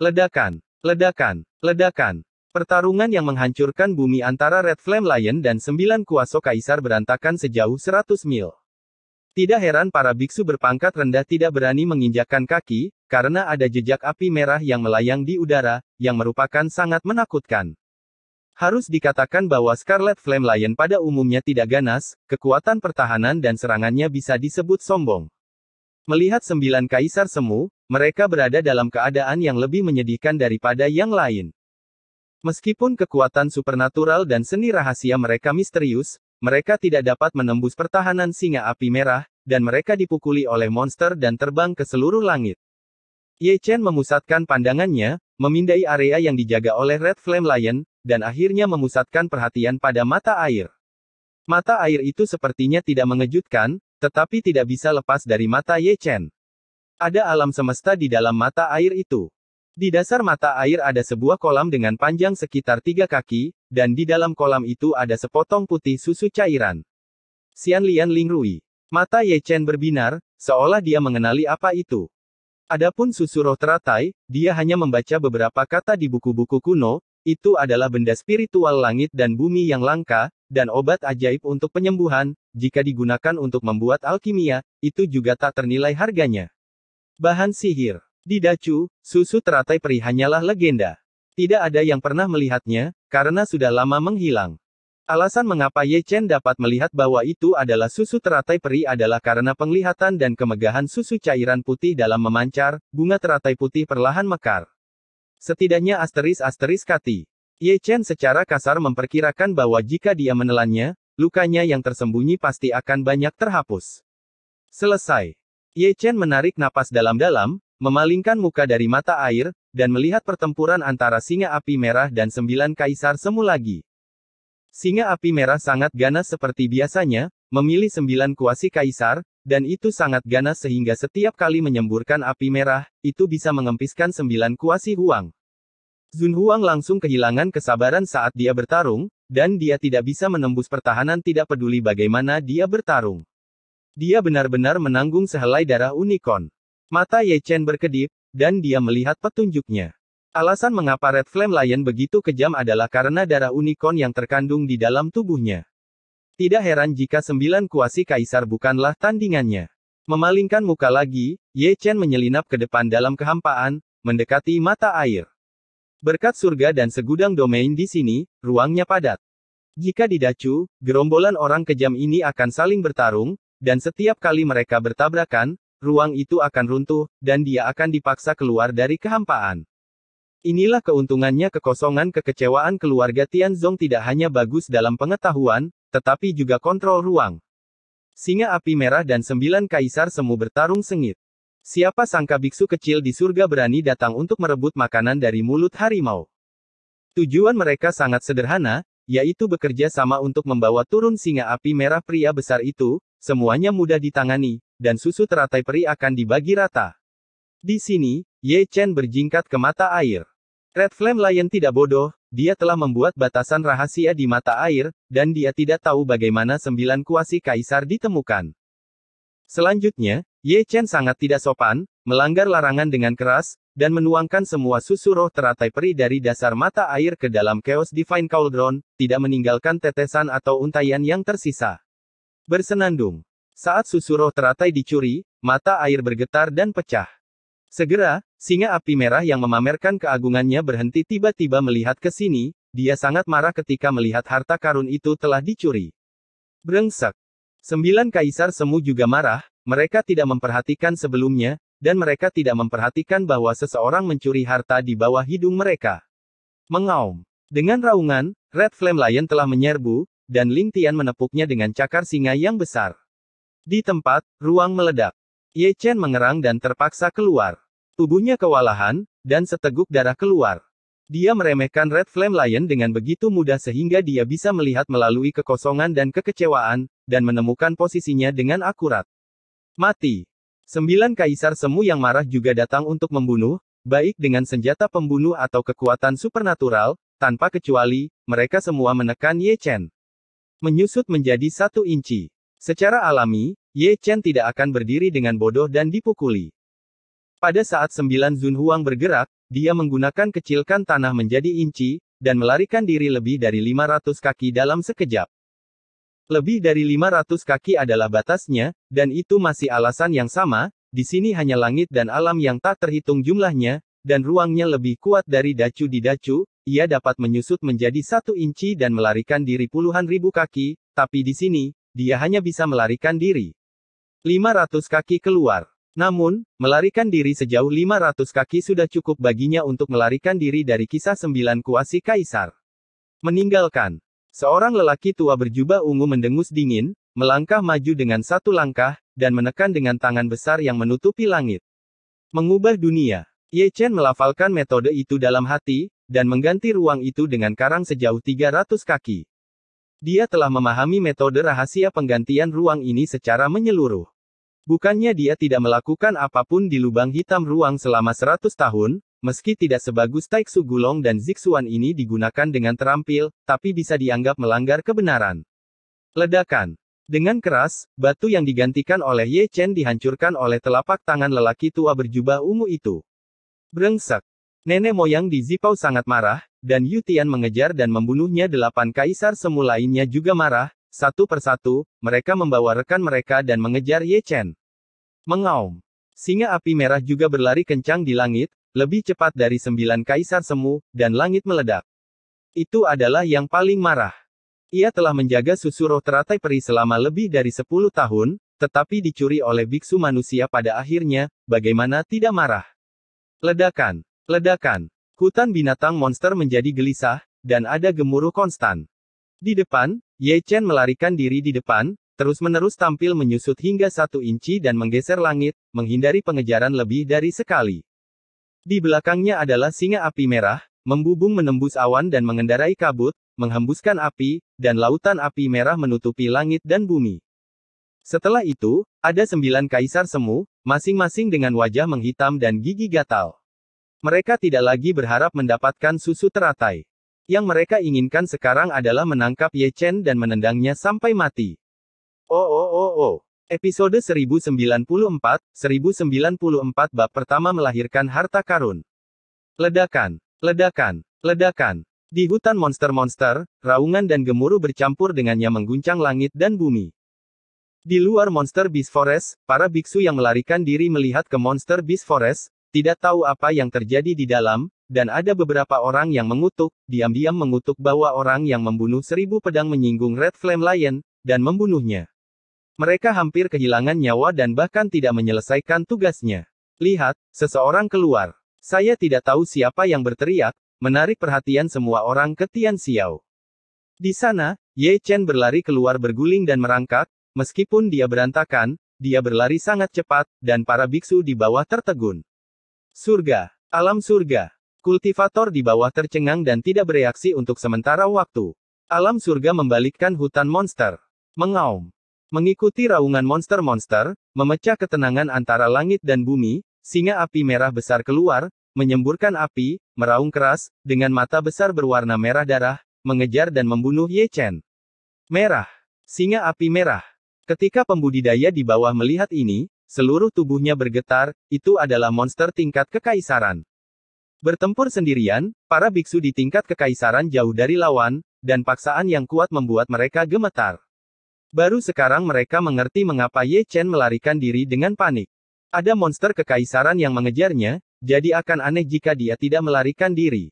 Ledakan, ledakan, ledakan. Pertarungan yang menghancurkan bumi antara Red Flame Lion dan sembilan kuaso kaisar berantakan sejauh 100 mil. Tidak heran para biksu berpangkat rendah tidak berani menginjakkan kaki, karena ada jejak api merah yang melayang di udara, yang merupakan sangat menakutkan. Harus dikatakan bahwa Scarlet Flame Lion pada umumnya tidak ganas, kekuatan pertahanan dan serangannya bisa disebut sombong. Melihat sembilan kaisar semu, mereka berada dalam keadaan yang lebih menyedihkan daripada yang lain. Meskipun kekuatan supernatural dan seni rahasia mereka misterius, mereka tidak dapat menembus pertahanan singa api merah, dan mereka dipukuli oleh monster dan terbang ke seluruh langit. Ye Chen memusatkan pandangannya, memindai area yang dijaga oleh Red Flame Lion, dan akhirnya memusatkan perhatian pada mata air. Mata air itu sepertinya tidak mengejutkan, tetapi tidak bisa lepas dari mata Ye Chen. Ada alam semesta di dalam mata air itu. Di dasar mata air ada sebuah kolam dengan panjang sekitar tiga kaki, dan di dalam kolam itu ada sepotong putih susu cairan. Xian Lian Lingrui. Mata Ye Chen berbinar, seolah dia mengenali apa itu. Adapun susu roh teratai, dia hanya membaca beberapa kata di buku-buku kuno, itu adalah benda spiritual langit dan bumi yang langka, dan obat ajaib untuk penyembuhan, jika digunakan untuk membuat alkimia, itu juga tak ternilai harganya. Bahan sihir. Di Dacu, susu teratai peri hanyalah legenda. Tidak ada yang pernah melihatnya, karena sudah lama menghilang. Alasan mengapa Ye Chen dapat melihat bahwa itu adalah susu teratai peri adalah karena penglihatan dan kemegahan susu cairan putih dalam memancar, bunga teratai putih perlahan mekar. Setidaknya asteris-asteris Kati. Ye Chen secara kasar memperkirakan bahwa jika dia menelannya, lukanya yang tersembunyi pasti akan banyak terhapus. Selesai. Ye Chen menarik napas dalam-dalam, memalingkan muka dari mata air, dan melihat pertempuran antara singa api merah dan sembilan kaisar semu lagi. Singa api merah sangat ganas seperti biasanya, memilih sembilan kuasi kaisar, dan itu sangat ganas sehingga setiap kali menyemburkan api merah, itu bisa mengempiskan sembilan kuasi Huang. Zun Huang langsung kehilangan kesabaran saat dia bertarung, dan dia tidak bisa menembus pertahanan tidak peduli bagaimana dia bertarung. Dia benar-benar menanggung sehelai darah unicorn. Mata Ye Chen berkedip, dan dia melihat petunjuknya. Alasan mengapa Red Flame Lion begitu kejam adalah karena darah unicorn yang terkandung di dalam tubuhnya. Tidak heran jika sembilan kuasi kaisar bukanlah tandingannya. Memalingkan muka lagi, Ye Chen menyelinap ke depan dalam kehampaan, mendekati mata air. Berkat surga dan segudang domain di sini, ruangnya padat. Jika didacu, gerombolan orang kejam ini akan saling bertarung, dan setiap kali mereka bertabrakan, ruang itu akan runtuh, dan dia akan dipaksa keluar dari kehampaan. Inilah keuntungannya kekosongan kekecewaan keluarga Tianzong tidak hanya bagus dalam pengetahuan, tetapi juga kontrol ruang. Singa api merah dan sembilan kaisar semu bertarung sengit. Siapa sangka biksu kecil di surga berani datang untuk merebut makanan dari mulut harimau. Tujuan mereka sangat sederhana, yaitu bekerja sama untuk membawa turun singa api merah pria besar itu, semuanya mudah ditangani, dan susu teratai peri akan dibagi rata. Di sini, Ye Chen berjingkat ke mata air. Red Flame Lion tidak bodoh, dia telah membuat batasan rahasia di mata air, dan dia tidak tahu bagaimana sembilan kuasi kaisar ditemukan. Selanjutnya, Ye Chen sangat tidak sopan, melanggar larangan dengan keras, dan menuangkan semua susu roh teratai peri dari dasar mata air ke dalam Chaos Divine Cauldron, tidak meninggalkan tetesan atau untayan yang tersisa. Bersenandung. Saat susu roh teratai dicuri, mata air bergetar dan pecah. Segera, Singa api merah yang memamerkan keagungannya berhenti tiba-tiba melihat ke sini, dia sangat marah ketika melihat harta karun itu telah dicuri. Brengsek. Sembilan kaisar semu juga marah, mereka tidak memperhatikan sebelumnya, dan mereka tidak memperhatikan bahwa seseorang mencuri harta di bawah hidung mereka. Mengaum. Dengan raungan, Red Flame Lion telah menyerbu, dan Ling Tian menepuknya dengan cakar singa yang besar. Di tempat, ruang meledak. Ye Chen mengerang dan terpaksa keluar. Tubuhnya kewalahan, dan seteguk darah keluar. Dia meremehkan Red Flame Lion dengan begitu mudah sehingga dia bisa melihat melalui kekosongan dan kekecewaan, dan menemukan posisinya dengan akurat. Mati. Sembilan kaisar semu yang marah juga datang untuk membunuh, baik dengan senjata pembunuh atau kekuatan supernatural, tanpa kecuali, mereka semua menekan Ye Chen. Menyusut menjadi satu inci. Secara alami, Ye Chen tidak akan berdiri dengan bodoh dan dipukuli. Pada saat sembilan Zun Huang bergerak, dia menggunakan kecilkan tanah menjadi inci, dan melarikan diri lebih dari 500 kaki dalam sekejap. Lebih dari 500 kaki adalah batasnya, dan itu masih alasan yang sama, di sini hanya langit dan alam yang tak terhitung jumlahnya, dan ruangnya lebih kuat dari dacu di dacu, ia dapat menyusut menjadi satu inci dan melarikan diri puluhan ribu kaki, tapi di sini, dia hanya bisa melarikan diri. 500 kaki keluar. Namun, melarikan diri sejauh 500 kaki sudah cukup baginya untuk melarikan diri dari kisah sembilan kuasi kaisar. Meninggalkan. Seorang lelaki tua berjubah ungu mendengus dingin, melangkah maju dengan satu langkah, dan menekan dengan tangan besar yang menutupi langit. Mengubah dunia. Ye Chen melafalkan metode itu dalam hati, dan mengganti ruang itu dengan karang sejauh 300 kaki. Dia telah memahami metode rahasia penggantian ruang ini secara menyeluruh. Bukannya dia tidak melakukan apapun di lubang hitam ruang selama 100 tahun, meski tidak sebagus Taiksu Gulong dan Zixuan ini digunakan dengan terampil, tapi bisa dianggap melanggar kebenaran. Ledakan. Dengan keras, batu yang digantikan oleh Ye Chen dihancurkan oleh telapak tangan lelaki tua berjubah ungu itu. Brengsek. Nenek moyang di Zipau sangat marah, dan Yutian mengejar dan membunuhnya delapan kaisar semu lainnya juga marah, satu persatu, mereka membawa rekan mereka dan mengejar Ye Chen. Mengaum. Singa api merah juga berlari kencang di langit, lebih cepat dari sembilan kaisar semu, dan langit meledak. Itu adalah yang paling marah. Ia telah menjaga susu roh teratai peri selama lebih dari sepuluh tahun, tetapi dicuri oleh biksu manusia pada akhirnya, bagaimana tidak marah. Ledakan, ledakan, hutan binatang monster menjadi gelisah, dan ada gemuruh konstan. Di depan, Ye Chen melarikan diri di depan, terus-menerus tampil menyusut hingga satu inci dan menggeser langit, menghindari pengejaran lebih dari sekali. Di belakangnya adalah singa api merah, membubung menembus awan dan mengendarai kabut, menghembuskan api, dan lautan api merah menutupi langit dan bumi. Setelah itu, ada sembilan kaisar semu, masing-masing dengan wajah menghitam dan gigi gatal. Mereka tidak lagi berharap mendapatkan susu teratai. Yang mereka inginkan sekarang adalah menangkap Ye Chen dan menendangnya sampai mati. Oh oh oh oh. Episode 1094, 1094 bab pertama melahirkan harta karun. Ledakan, ledakan, ledakan. Di hutan monster-monster, raungan dan gemuruh bercampur dengannya mengguncang langit dan bumi. Di luar Monster Beast Forest, para biksu yang melarikan diri melihat ke Monster Beast Forest, tidak tahu apa yang terjadi di dalam, dan ada beberapa orang yang mengutuk, diam-diam mengutuk bahwa orang yang membunuh seribu pedang menyinggung Red Flame Lion, dan membunuhnya. Mereka hampir kehilangan nyawa dan bahkan tidak menyelesaikan tugasnya. Lihat, seseorang keluar. Saya tidak tahu siapa yang berteriak, menarik perhatian semua orang ke Tian Xiao. Di sana, Ye Chen berlari keluar berguling dan merangkak, meskipun dia berantakan, dia berlari sangat cepat, dan para biksu di bawah tertegun. Surga. Alam surga. Kultivator di bawah tercengang dan tidak bereaksi untuk sementara waktu. Alam surga membalikkan hutan monster. Mengaum. Mengikuti raungan monster-monster, memecah ketenangan antara langit dan bumi, singa api merah besar keluar, menyemburkan api, meraung keras, dengan mata besar berwarna merah darah, mengejar dan membunuh Ye Chen. Merah. Singa api merah. Ketika pembudidaya di bawah melihat ini, Seluruh tubuhnya bergetar, itu adalah monster tingkat kekaisaran. Bertempur sendirian, para biksu di tingkat kekaisaran jauh dari lawan, dan paksaan yang kuat membuat mereka gemetar. Baru sekarang mereka mengerti mengapa Ye Chen melarikan diri dengan panik. Ada monster kekaisaran yang mengejarnya, jadi akan aneh jika dia tidak melarikan diri.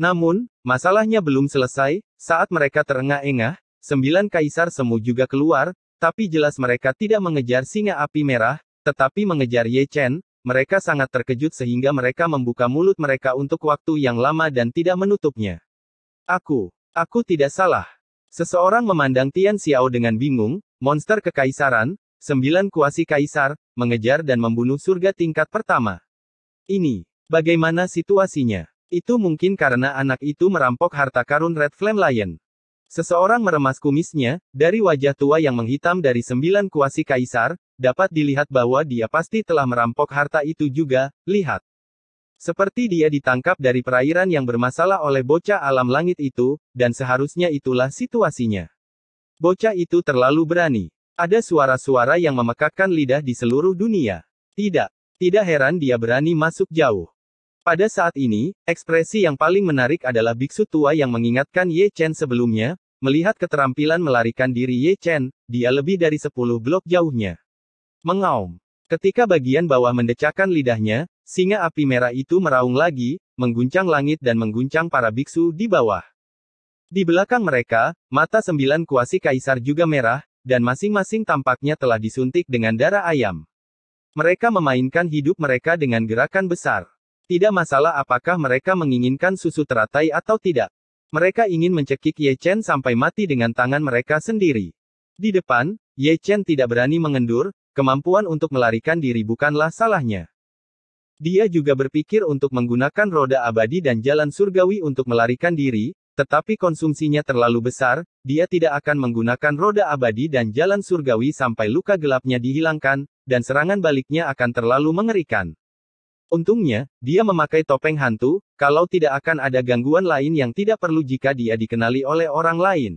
Namun, masalahnya belum selesai, saat mereka terengah-engah, sembilan kaisar semu juga keluar, tapi jelas mereka tidak mengejar singa api merah, tetapi mengejar Ye Chen, mereka sangat terkejut sehingga mereka membuka mulut mereka untuk waktu yang lama dan tidak menutupnya. Aku, aku tidak salah. Seseorang memandang Tian Xiao dengan bingung, monster kekaisaran, sembilan kuasi kaisar, mengejar dan membunuh surga tingkat pertama. Ini, bagaimana situasinya? Itu mungkin karena anak itu merampok harta karun Red Flame Lion. Seseorang meremas kumisnya, dari wajah tua yang menghitam dari sembilan kuasi kaisar, dapat dilihat bahwa dia pasti telah merampok harta itu juga, lihat. Seperti dia ditangkap dari perairan yang bermasalah oleh bocah alam langit itu, dan seharusnya itulah situasinya. Bocah itu terlalu berani. Ada suara-suara yang memekakkan lidah di seluruh dunia. Tidak, tidak heran dia berani masuk jauh. Pada saat ini, ekspresi yang paling menarik adalah biksu tua yang mengingatkan Ye Chen sebelumnya, melihat keterampilan melarikan diri Ye Chen, dia lebih dari 10 blok jauhnya. Mengaum. Ketika bagian bawah mendecakkan lidahnya, singa api merah itu meraung lagi, mengguncang langit dan mengguncang para biksu di bawah. Di belakang mereka, mata sembilan kuasi kaisar juga merah, dan masing-masing tampaknya telah disuntik dengan darah ayam. Mereka memainkan hidup mereka dengan gerakan besar. Tidak masalah apakah mereka menginginkan susu teratai atau tidak. Mereka ingin mencekik Ye Chen sampai mati dengan tangan mereka sendiri. Di depan, Ye Chen tidak berani mengendur, kemampuan untuk melarikan diri bukanlah salahnya. Dia juga berpikir untuk menggunakan roda abadi dan jalan surgawi untuk melarikan diri, tetapi konsumsinya terlalu besar, dia tidak akan menggunakan roda abadi dan jalan surgawi sampai luka gelapnya dihilangkan, dan serangan baliknya akan terlalu mengerikan. Untungnya, dia memakai topeng hantu, kalau tidak akan ada gangguan lain yang tidak perlu jika dia dikenali oleh orang lain.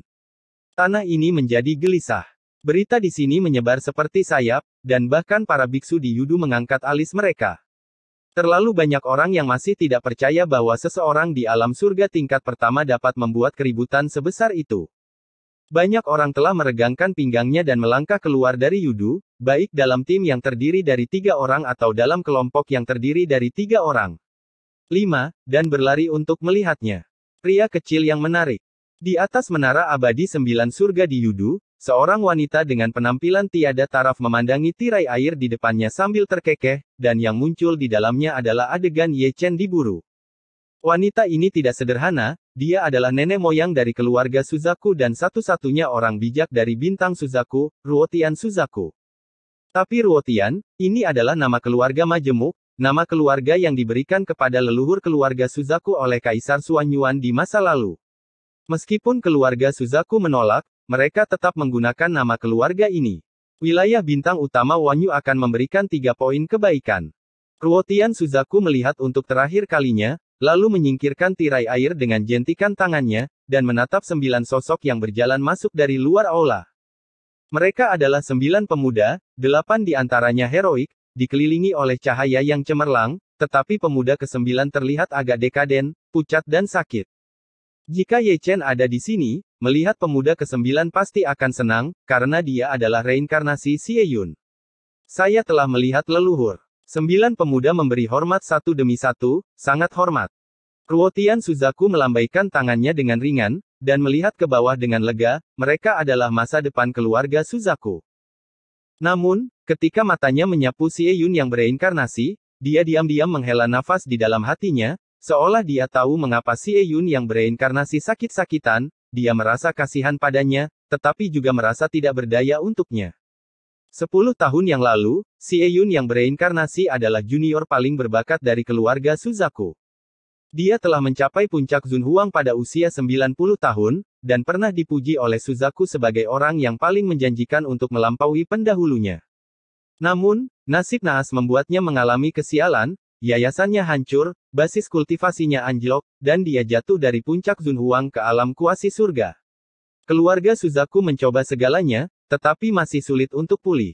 Tanah ini menjadi gelisah. Berita di sini menyebar seperti sayap, dan bahkan para biksu di Yudu mengangkat alis mereka. Terlalu banyak orang yang masih tidak percaya bahwa seseorang di alam surga tingkat pertama dapat membuat keributan sebesar itu. Banyak orang telah meregangkan pinggangnya dan melangkah keluar dari Yudu, baik dalam tim yang terdiri dari tiga orang atau dalam kelompok yang terdiri dari tiga orang. Lima Dan berlari untuk melihatnya. Pria kecil yang menarik. Di atas menara abadi sembilan surga di Yudu, seorang wanita dengan penampilan tiada taraf memandangi tirai air di depannya sambil terkekeh, dan yang muncul di dalamnya adalah adegan Ye Chen diburu. Wanita ini tidak sederhana, dia adalah nenek moyang dari keluarga Suzaku dan satu-satunya orang bijak dari bintang Suzaku, Ruotian Suzaku. Tapi Ruotian, ini adalah nama keluarga majemuk, nama keluarga yang diberikan kepada leluhur keluarga Suzaku oleh Kaisar Suanyuan di masa lalu. Meskipun keluarga Suzaku menolak, mereka tetap menggunakan nama keluarga ini. Wilayah bintang utama Wanyu akan memberikan tiga poin kebaikan. Ruotian Suzaku melihat untuk terakhir kalinya, lalu menyingkirkan tirai air dengan jentikan tangannya, dan menatap sembilan sosok yang berjalan masuk dari luar aula. Mereka adalah sembilan pemuda, delapan di antaranya heroik, dikelilingi oleh cahaya yang cemerlang, tetapi pemuda kesembilan terlihat agak dekaden, pucat dan sakit. Jika Ye Chen ada di sini, melihat pemuda kesembilan pasti akan senang, karena dia adalah reinkarnasi Xie Yun. Saya telah melihat leluhur. Sembilan pemuda memberi hormat satu demi satu, sangat hormat. Ruotian Suzaku melambaikan tangannya dengan ringan, dan melihat ke bawah dengan lega, mereka adalah masa depan keluarga Suzaku. Namun, ketika matanya menyapu Si Eun yang bereinkarnasi, dia diam-diam menghela nafas di dalam hatinya, seolah dia tahu mengapa Si Eun yang bereinkarnasi sakit-sakitan, dia merasa kasihan padanya, tetapi juga merasa tidak berdaya untuknya. Sepuluh tahun yang lalu, si Eun yang bereinkarnasi adalah junior paling berbakat dari keluarga Suzaku. Dia telah mencapai puncak Zunhuang pada usia 90 tahun, dan pernah dipuji oleh Suzaku sebagai orang yang paling menjanjikan untuk melampaui pendahulunya. Namun, nasib naas membuatnya mengalami kesialan, yayasannya hancur, basis kultivasinya anjlok, dan dia jatuh dari puncak Zunhuang ke alam kuasi surga. Keluarga Suzaku mencoba segalanya, tetapi masih sulit untuk pulih.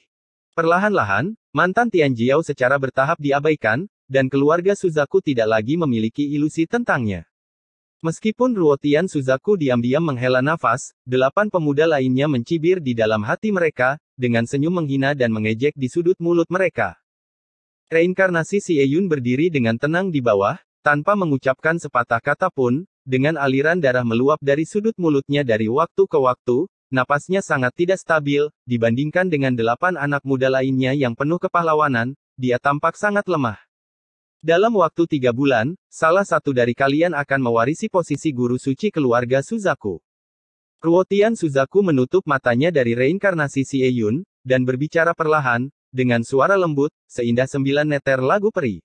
Perlahan-lahan, mantan Tian Jiao secara bertahap diabaikan, dan keluarga Suzaku tidak lagi memiliki ilusi tentangnya. Meskipun Ruotian Suzaku diam-diam menghela nafas, delapan pemuda lainnya mencibir di dalam hati mereka, dengan senyum menghina dan mengejek di sudut mulut mereka. Reinkarnasi Si Eun berdiri dengan tenang di bawah, tanpa mengucapkan sepatah kata pun, dengan aliran darah meluap dari sudut mulutnya dari waktu ke waktu, Napasnya sangat tidak stabil, dibandingkan dengan delapan anak muda lainnya yang penuh kepahlawanan, dia tampak sangat lemah. Dalam waktu tiga bulan, salah satu dari kalian akan mewarisi posisi guru suci keluarga Suzaku. Ruotian Suzaku menutup matanya dari reinkarnasi si Eun dan berbicara perlahan, dengan suara lembut, seindah sembilan neter lagu peri.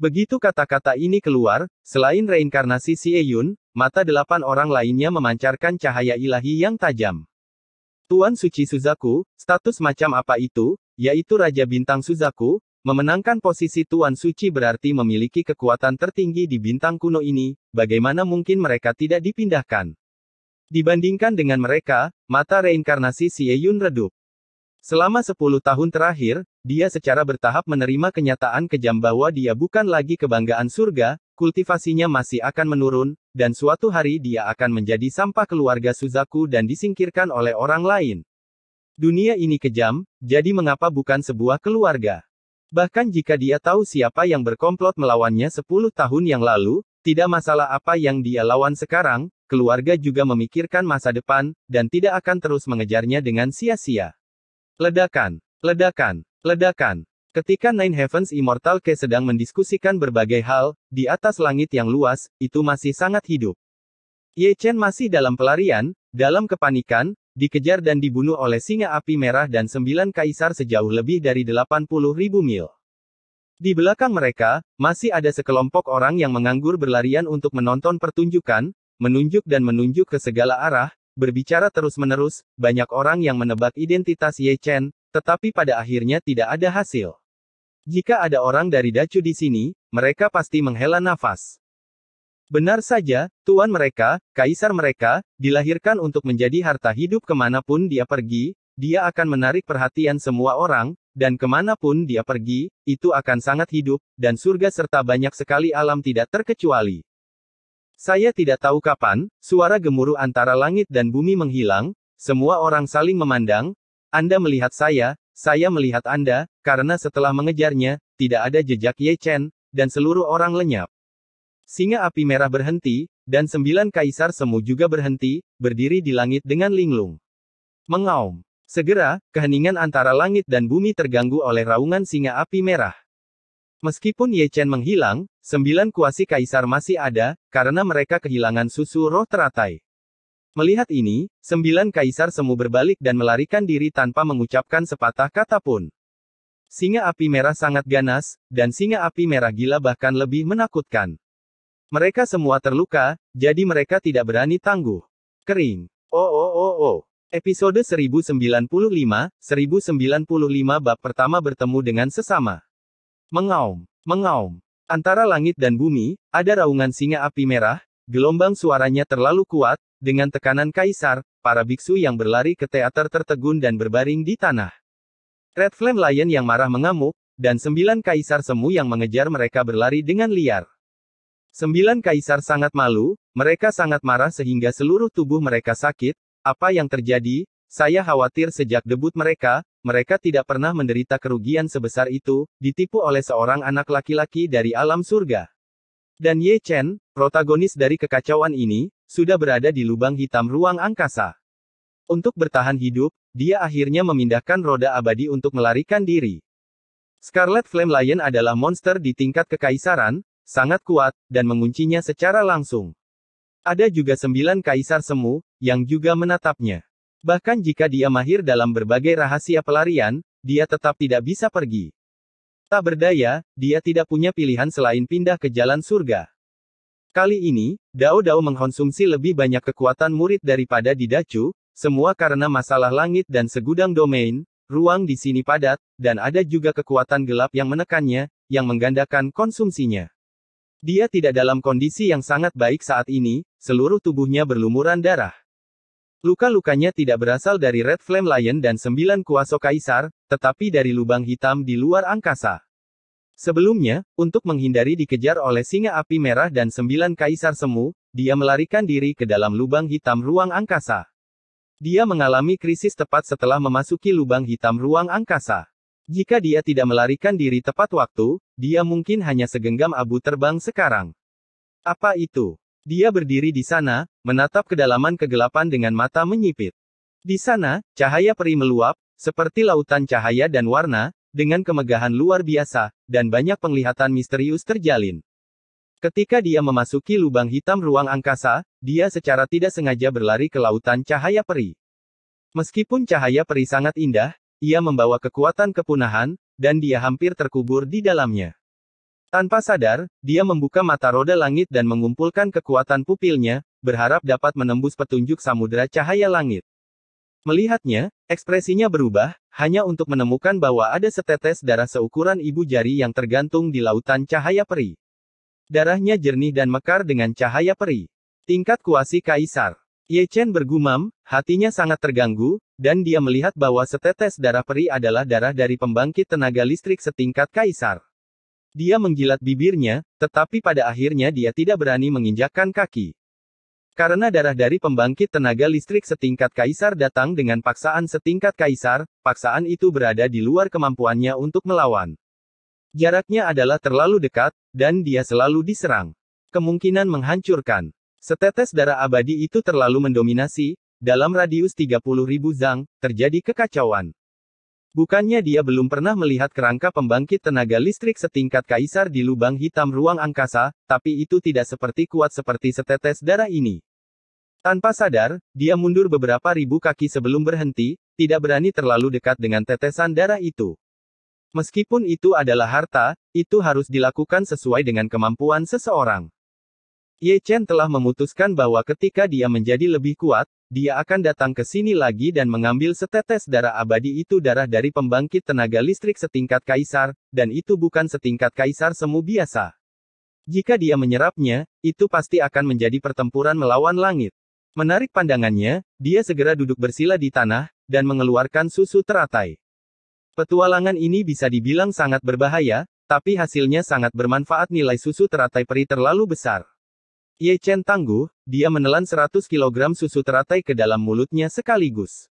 Begitu kata-kata ini keluar, selain reinkarnasi si Eun, Mata delapan orang lainnya memancarkan cahaya ilahi yang tajam. Tuan Suci Suzaku, status macam apa itu, yaitu Raja Bintang Suzaku, memenangkan posisi Tuan Suci berarti memiliki kekuatan tertinggi di bintang kuno ini, bagaimana mungkin mereka tidak dipindahkan? Dibandingkan dengan mereka, mata reinkarnasi Sieyun redup. Selama 10 tahun terakhir, dia secara bertahap menerima kenyataan kejam bahwa dia bukan lagi kebanggaan surga, kultivasinya masih akan menurun, dan suatu hari dia akan menjadi sampah keluarga Suzaku dan disingkirkan oleh orang lain. Dunia ini kejam, jadi mengapa bukan sebuah keluarga? Bahkan jika dia tahu siapa yang berkomplot melawannya 10 tahun yang lalu, tidak masalah apa yang dia lawan sekarang, keluarga juga memikirkan masa depan, dan tidak akan terus mengejarnya dengan sia-sia. Ledakan, ledakan, ledakan. Ketika Nine Heavens Immortal K sedang mendiskusikan berbagai hal, di atas langit yang luas, itu masih sangat hidup. Ye Chen masih dalam pelarian, dalam kepanikan, dikejar dan dibunuh oleh singa api merah dan sembilan kaisar sejauh lebih dari 80 ribu mil. Di belakang mereka, masih ada sekelompok orang yang menganggur berlarian untuk menonton pertunjukan, menunjuk dan menunjuk ke segala arah, Berbicara terus-menerus, banyak orang yang menebak identitas Ye Chen, tetapi pada akhirnya tidak ada hasil. Jika ada orang dari Dacu di sini, mereka pasti menghela nafas. Benar saja, tuan mereka, kaisar mereka, dilahirkan untuk menjadi harta hidup kemanapun dia pergi, dia akan menarik perhatian semua orang, dan kemanapun dia pergi, itu akan sangat hidup, dan surga serta banyak sekali alam tidak terkecuali. Saya tidak tahu kapan, suara gemuruh antara langit dan bumi menghilang, semua orang saling memandang, Anda melihat saya, saya melihat Anda, karena setelah mengejarnya, tidak ada jejak Ye Chen, dan seluruh orang lenyap. Singa api merah berhenti, dan sembilan kaisar semu juga berhenti, berdiri di langit dengan linglung. Mengaum. Segera, keheningan antara langit dan bumi terganggu oleh raungan singa api merah. Meskipun Ye Chen menghilang, Sembilan kuasi kaisar masih ada, karena mereka kehilangan susu roh teratai. Melihat ini, sembilan kaisar semu berbalik dan melarikan diri tanpa mengucapkan sepatah kata pun. Singa api merah sangat ganas, dan singa api merah gila bahkan lebih menakutkan. Mereka semua terluka, jadi mereka tidak berani tangguh. Kering. Oh oh oh oh. Episode 1095, 1095 bab pertama bertemu dengan sesama. Mengaum, mengaum. Antara langit dan bumi, ada raungan singa api merah, gelombang suaranya terlalu kuat, dengan tekanan kaisar, para biksu yang berlari ke teater tertegun dan berbaring di tanah. Red Flame Lion yang marah mengamuk, dan sembilan kaisar semu yang mengejar mereka berlari dengan liar. Sembilan kaisar sangat malu, mereka sangat marah sehingga seluruh tubuh mereka sakit, apa yang terjadi, saya khawatir sejak debut mereka, mereka tidak pernah menderita kerugian sebesar itu, ditipu oleh seorang anak laki-laki dari alam surga. Dan Ye Chen, protagonis dari kekacauan ini, sudah berada di lubang hitam ruang angkasa. Untuk bertahan hidup, dia akhirnya memindahkan roda abadi untuk melarikan diri. Scarlet Flame Lion adalah monster di tingkat kekaisaran, sangat kuat, dan menguncinya secara langsung. Ada juga sembilan kaisar semu, yang juga menatapnya. Bahkan jika dia mahir dalam berbagai rahasia pelarian, dia tetap tidak bisa pergi. Tak berdaya, dia tidak punya pilihan selain pindah ke jalan surga. Kali ini, Dao Dao mengkonsumsi lebih banyak kekuatan murid daripada di Dacu, semua karena masalah langit dan segudang domain, ruang di sini padat, dan ada juga kekuatan gelap yang menekannya, yang menggandakan konsumsinya. Dia tidak dalam kondisi yang sangat baik saat ini, seluruh tubuhnya berlumuran darah. Luka-lukanya tidak berasal dari Red Flame Lion dan sembilan kuaso kaisar, tetapi dari lubang hitam di luar angkasa. Sebelumnya, untuk menghindari dikejar oleh singa api merah dan sembilan kaisar semu, dia melarikan diri ke dalam lubang hitam ruang angkasa. Dia mengalami krisis tepat setelah memasuki lubang hitam ruang angkasa. Jika dia tidak melarikan diri tepat waktu, dia mungkin hanya segenggam abu terbang sekarang. Apa itu? Dia berdiri di sana, menatap kedalaman kegelapan dengan mata menyipit. Di sana, cahaya peri meluap, seperti lautan cahaya dan warna, dengan kemegahan luar biasa, dan banyak penglihatan misterius terjalin. Ketika dia memasuki lubang hitam ruang angkasa, dia secara tidak sengaja berlari ke lautan cahaya peri. Meskipun cahaya peri sangat indah, ia membawa kekuatan kepunahan, dan dia hampir terkubur di dalamnya. Tanpa sadar, dia membuka mata roda langit dan mengumpulkan kekuatan pupilnya, berharap dapat menembus petunjuk samudera cahaya langit. Melihatnya, ekspresinya berubah, hanya untuk menemukan bahwa ada setetes darah seukuran ibu jari yang tergantung di lautan cahaya peri. Darahnya jernih dan mekar dengan cahaya peri. Tingkat kuasi kaisar. Ye Chen bergumam, hatinya sangat terganggu, dan dia melihat bahwa setetes darah peri adalah darah dari pembangkit tenaga listrik setingkat kaisar. Dia menggilat bibirnya, tetapi pada akhirnya dia tidak berani menginjakkan kaki. Karena darah dari pembangkit tenaga listrik setingkat kaisar datang dengan paksaan setingkat kaisar, paksaan itu berada di luar kemampuannya untuk melawan. Jaraknya adalah terlalu dekat, dan dia selalu diserang. Kemungkinan menghancurkan. Setetes darah abadi itu terlalu mendominasi, dalam radius 30.000 zang, terjadi kekacauan. Bukannya dia belum pernah melihat kerangka pembangkit tenaga listrik setingkat kaisar di lubang hitam ruang angkasa, tapi itu tidak seperti kuat seperti setetes darah ini. Tanpa sadar, dia mundur beberapa ribu kaki sebelum berhenti, tidak berani terlalu dekat dengan tetesan darah itu. Meskipun itu adalah harta, itu harus dilakukan sesuai dengan kemampuan seseorang. Ye Chen telah memutuskan bahwa ketika dia menjadi lebih kuat, dia akan datang ke sini lagi dan mengambil setetes darah abadi itu darah dari pembangkit tenaga listrik setingkat kaisar, dan itu bukan setingkat kaisar semu biasa. Jika dia menyerapnya, itu pasti akan menjadi pertempuran melawan langit. Menarik pandangannya, dia segera duduk bersila di tanah, dan mengeluarkan susu teratai. Petualangan ini bisa dibilang sangat berbahaya, tapi hasilnya sangat bermanfaat nilai susu teratai peri terlalu besar. Ye Chen tangguh, dia menelan 100 kg susu teratai ke dalam mulutnya sekaligus.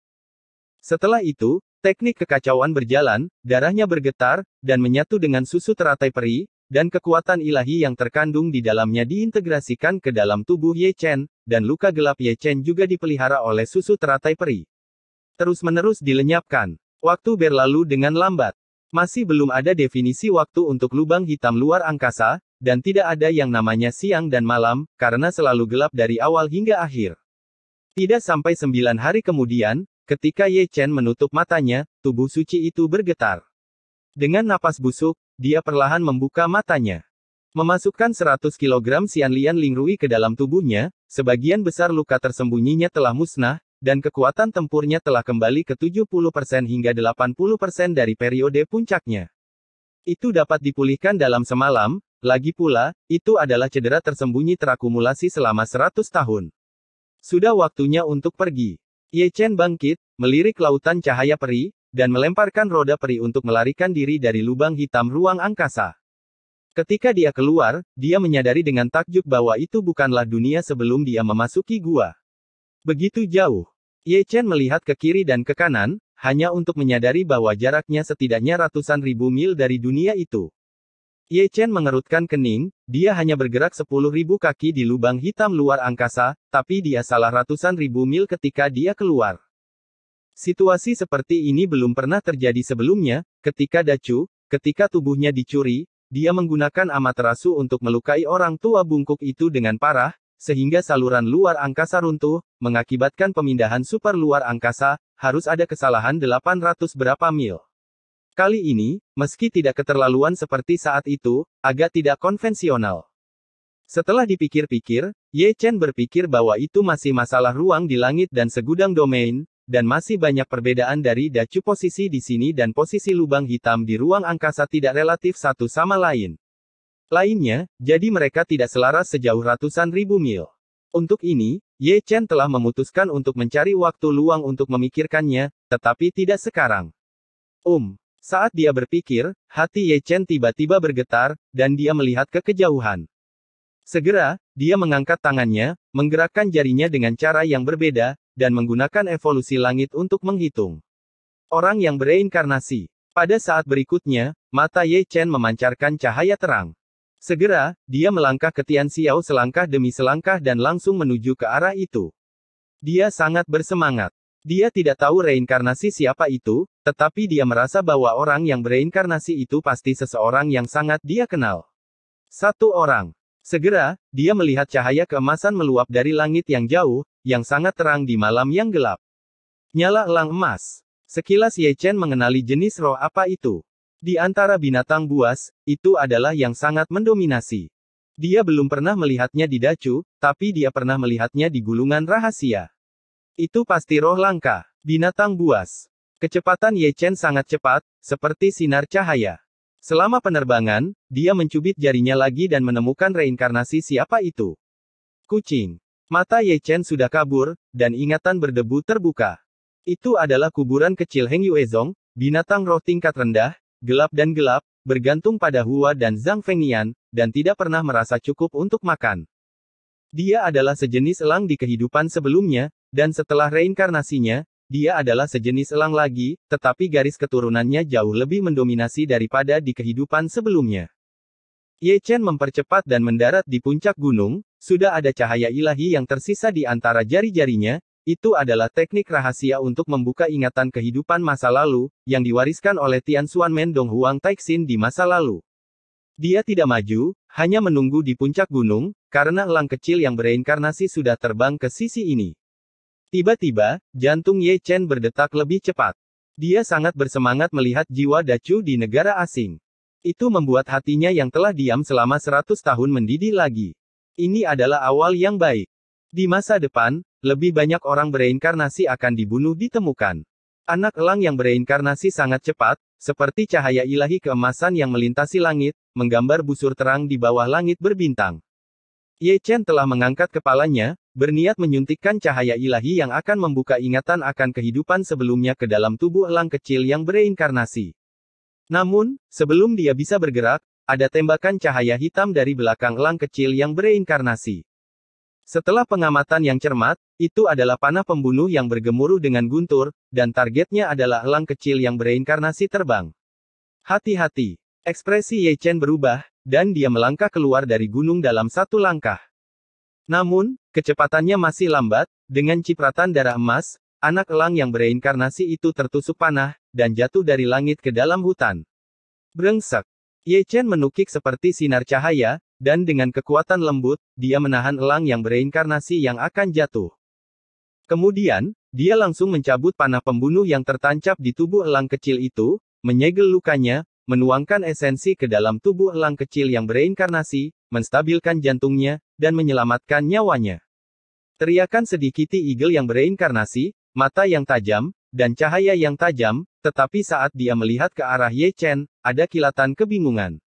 Setelah itu, teknik kekacauan berjalan, darahnya bergetar, dan menyatu dengan susu teratai peri, dan kekuatan ilahi yang terkandung di dalamnya diintegrasikan ke dalam tubuh Ye Chen, dan luka gelap Ye Chen juga dipelihara oleh susu teratai peri. Terus-menerus dilenyapkan. Waktu berlalu dengan lambat. Masih belum ada definisi waktu untuk lubang hitam luar angkasa, dan tidak ada yang namanya siang dan malam, karena selalu gelap dari awal hingga akhir. Tidak sampai sembilan hari kemudian, ketika Ye Chen menutup matanya, tubuh suci itu bergetar. Dengan napas busuk, dia perlahan membuka matanya. Memasukkan 100 kg Xianlian Lingrui ke dalam tubuhnya, sebagian besar luka tersembunyinya telah musnah, dan kekuatan tempurnya telah kembali ke 70% hingga 80% dari periode puncaknya. Itu dapat dipulihkan dalam semalam, lagi pula, itu adalah cedera tersembunyi terakumulasi selama 100 tahun. Sudah waktunya untuk pergi. Ye Chen bangkit, melirik lautan cahaya peri, dan melemparkan roda peri untuk melarikan diri dari lubang hitam ruang angkasa. Ketika dia keluar, dia menyadari dengan takjub bahwa itu bukanlah dunia sebelum dia memasuki gua. Begitu jauh, Ye Chen melihat ke kiri dan ke kanan, hanya untuk menyadari bahwa jaraknya setidaknya ratusan ribu mil dari dunia itu. Ye Chen mengerutkan kening, dia hanya bergerak sepuluh ribu kaki di lubang hitam luar angkasa, tapi dia salah ratusan ribu mil ketika dia keluar. Situasi seperti ini belum pernah terjadi sebelumnya, ketika Dacu, ketika tubuhnya dicuri, dia menggunakan amaterasu untuk melukai orang tua bungkuk itu dengan parah, sehingga saluran luar angkasa runtuh, mengakibatkan pemindahan super luar angkasa, harus ada kesalahan 800 berapa mil. Kali ini, meski tidak keterlaluan seperti saat itu, agak tidak konvensional. Setelah dipikir-pikir, Ye Chen berpikir bahwa itu masih masalah ruang di langit dan segudang domain, dan masih banyak perbedaan dari dacu posisi di sini dan posisi lubang hitam di ruang angkasa tidak relatif satu sama lain lainnya, jadi mereka tidak selaras sejauh ratusan ribu mil. Untuk ini, Ye Chen telah memutuskan untuk mencari waktu luang untuk memikirkannya, tetapi tidak sekarang. Um, saat dia berpikir, hati Ye Chen tiba-tiba bergetar, dan dia melihat ke kejauhan. Segera, dia mengangkat tangannya, menggerakkan jarinya dengan cara yang berbeda, dan menggunakan evolusi langit untuk menghitung. Orang yang bereinkarnasi. Pada saat berikutnya, mata Ye Chen memancarkan cahaya terang. Segera, dia melangkah ke Tian Xiao selangkah demi selangkah dan langsung menuju ke arah itu. Dia sangat bersemangat. Dia tidak tahu reinkarnasi siapa itu, tetapi dia merasa bahwa orang yang bereinkarnasi itu pasti seseorang yang sangat dia kenal. Satu orang. Segera, dia melihat cahaya keemasan meluap dari langit yang jauh, yang sangat terang di malam yang gelap. Nyala elang emas. Sekilas Ye Chen mengenali jenis roh apa itu. Di antara binatang buas, itu adalah yang sangat mendominasi. Dia belum pernah melihatnya di dacu, tapi dia pernah melihatnya di gulungan rahasia. Itu pasti roh langka, binatang buas. Kecepatan Ye Chen sangat cepat, seperti sinar cahaya. Selama penerbangan, dia mencubit jarinya lagi dan menemukan reinkarnasi siapa itu. Kucing. Mata Ye Chen sudah kabur, dan ingatan berdebu terbuka. Itu adalah kuburan kecil Heng Yuezong, binatang roh tingkat rendah, gelap dan gelap, bergantung pada Hua dan Zhang Fengnian, dan tidak pernah merasa cukup untuk makan. Dia adalah sejenis elang di kehidupan sebelumnya, dan setelah reinkarnasinya, dia adalah sejenis elang lagi, tetapi garis keturunannya jauh lebih mendominasi daripada di kehidupan sebelumnya. Ye Chen mempercepat dan mendarat di puncak gunung, sudah ada cahaya ilahi yang tersisa di antara jari-jarinya, itu adalah teknik rahasia untuk membuka ingatan kehidupan masa lalu, yang diwariskan oleh Tian Xuan Men Dong Huang Taixin di masa lalu. Dia tidak maju, hanya menunggu di puncak gunung, karena elang kecil yang bereinkarnasi sudah terbang ke sisi ini. Tiba-tiba, jantung Ye Chen berdetak lebih cepat. Dia sangat bersemangat melihat jiwa Dacu di negara asing. Itu membuat hatinya yang telah diam selama 100 tahun mendidih lagi. Ini adalah awal yang baik. Di masa depan, lebih banyak orang bereinkarnasi akan dibunuh ditemukan. Anak elang yang bereinkarnasi sangat cepat, seperti cahaya ilahi keemasan yang melintasi langit, menggambar busur terang di bawah langit berbintang. Ye Chen telah mengangkat kepalanya, berniat menyuntikkan cahaya ilahi yang akan membuka ingatan akan kehidupan sebelumnya ke dalam tubuh elang kecil yang bereinkarnasi. Namun, sebelum dia bisa bergerak, ada tembakan cahaya hitam dari belakang elang kecil yang bereinkarnasi. Setelah pengamatan yang cermat, itu adalah panah pembunuh yang bergemuruh dengan guntur, dan targetnya adalah elang kecil yang bereinkarnasi terbang. Hati-hati. Ekspresi Ye Chen berubah, dan dia melangkah keluar dari gunung dalam satu langkah. Namun, kecepatannya masih lambat, dengan cipratan darah emas, anak elang yang bereinkarnasi itu tertusuk panah, dan jatuh dari langit ke dalam hutan. Brengsek. Ye Chen menukik seperti sinar cahaya, dan dengan kekuatan lembut, dia menahan elang yang bereinkarnasi yang akan jatuh. Kemudian, dia langsung mencabut panah pembunuh yang tertancap di tubuh elang kecil itu, menyegel lukanya, menuangkan esensi ke dalam tubuh elang kecil yang bereinkarnasi, menstabilkan jantungnya, dan menyelamatkan nyawanya. Teriakan sedikiti Eagle yang bereinkarnasi, mata yang tajam, dan cahaya yang tajam, tetapi saat dia melihat ke arah Ye Chen, ada kilatan kebingungan.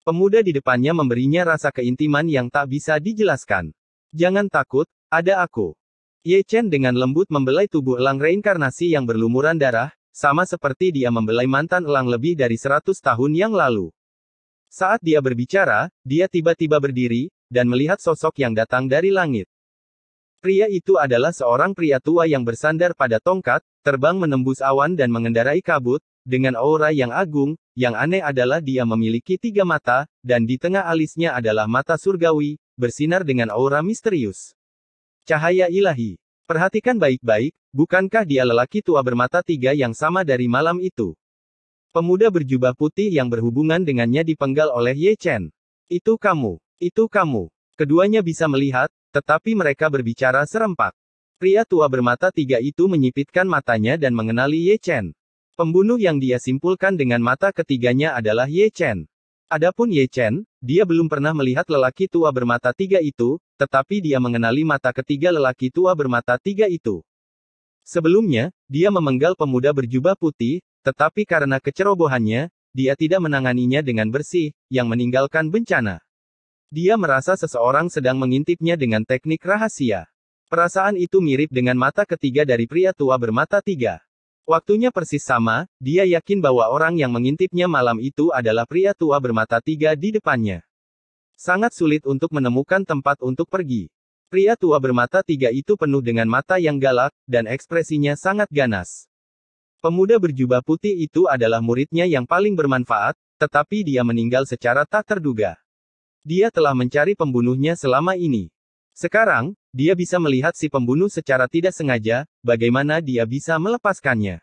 Pemuda di depannya memberinya rasa keintiman yang tak bisa dijelaskan. Jangan takut, ada aku. Ye Chen dengan lembut membelai tubuh elang reinkarnasi yang berlumuran darah, sama seperti dia membelai mantan elang lebih dari 100 tahun yang lalu. Saat dia berbicara, dia tiba-tiba berdiri, dan melihat sosok yang datang dari langit. Pria itu adalah seorang pria tua yang bersandar pada tongkat, terbang menembus awan dan mengendarai kabut, dengan aura yang agung, yang aneh adalah dia memiliki tiga mata, dan di tengah alisnya adalah mata surgawi, bersinar dengan aura misterius. Cahaya ilahi. Perhatikan baik-baik, bukankah dia lelaki tua bermata tiga yang sama dari malam itu? Pemuda berjubah putih yang berhubungan dengannya dipenggal oleh Ye Chen. Itu kamu, itu kamu. Keduanya bisa melihat, tetapi mereka berbicara serempak. Pria tua bermata tiga itu menyipitkan matanya dan mengenali Ye Chen. Pembunuh yang dia simpulkan dengan mata ketiganya adalah Ye Chen. Adapun Ye Chen, dia belum pernah melihat lelaki tua bermata tiga itu, tetapi dia mengenali mata ketiga lelaki tua bermata tiga itu. Sebelumnya, dia memenggal pemuda berjubah putih, tetapi karena kecerobohannya, dia tidak menanganinya dengan bersih, yang meninggalkan bencana. Dia merasa seseorang sedang mengintipnya dengan teknik rahasia. Perasaan itu mirip dengan mata ketiga dari pria tua bermata tiga. Waktunya persis sama, dia yakin bahwa orang yang mengintipnya malam itu adalah pria tua bermata tiga di depannya. Sangat sulit untuk menemukan tempat untuk pergi. Pria tua bermata tiga itu penuh dengan mata yang galak, dan ekspresinya sangat ganas. Pemuda berjubah putih itu adalah muridnya yang paling bermanfaat, tetapi dia meninggal secara tak terduga. Dia telah mencari pembunuhnya selama ini. Sekarang, dia bisa melihat si pembunuh secara tidak sengaja, bagaimana dia bisa melepaskannya.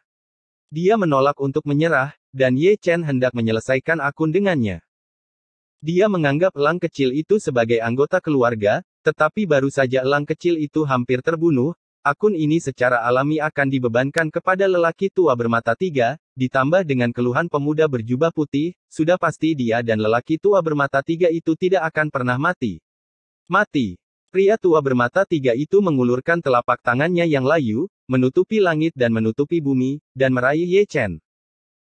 Dia menolak untuk menyerah, dan Ye Chen hendak menyelesaikan akun dengannya. Dia menganggap elang kecil itu sebagai anggota keluarga, tetapi baru saja elang kecil itu hampir terbunuh, akun ini secara alami akan dibebankan kepada lelaki tua bermata tiga, ditambah dengan keluhan pemuda berjubah putih, sudah pasti dia dan lelaki tua bermata tiga itu tidak akan pernah mati. Mati. Pria tua bermata tiga itu mengulurkan telapak tangannya yang layu, menutupi langit dan menutupi bumi, dan meraih Ye Chen.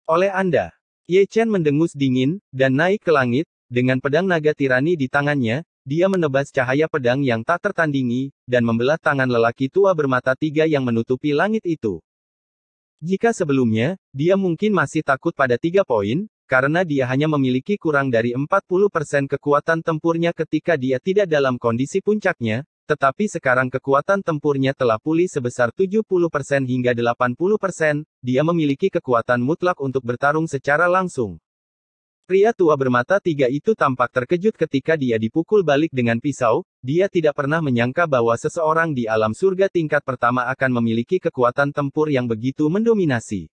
Oleh Anda, Ye Chen mendengus dingin, dan naik ke langit, dengan pedang naga tirani di tangannya, dia menebas cahaya pedang yang tak tertandingi, dan membelah tangan lelaki tua bermata tiga yang menutupi langit itu. Jika sebelumnya, dia mungkin masih takut pada tiga poin, karena dia hanya memiliki kurang dari 40% kekuatan tempurnya ketika dia tidak dalam kondisi puncaknya, tetapi sekarang kekuatan tempurnya telah pulih sebesar 70% hingga 80%, dia memiliki kekuatan mutlak untuk bertarung secara langsung. Pria tua bermata tiga itu tampak terkejut ketika dia dipukul balik dengan pisau, dia tidak pernah menyangka bahwa seseorang di alam surga tingkat pertama akan memiliki kekuatan tempur yang begitu mendominasi.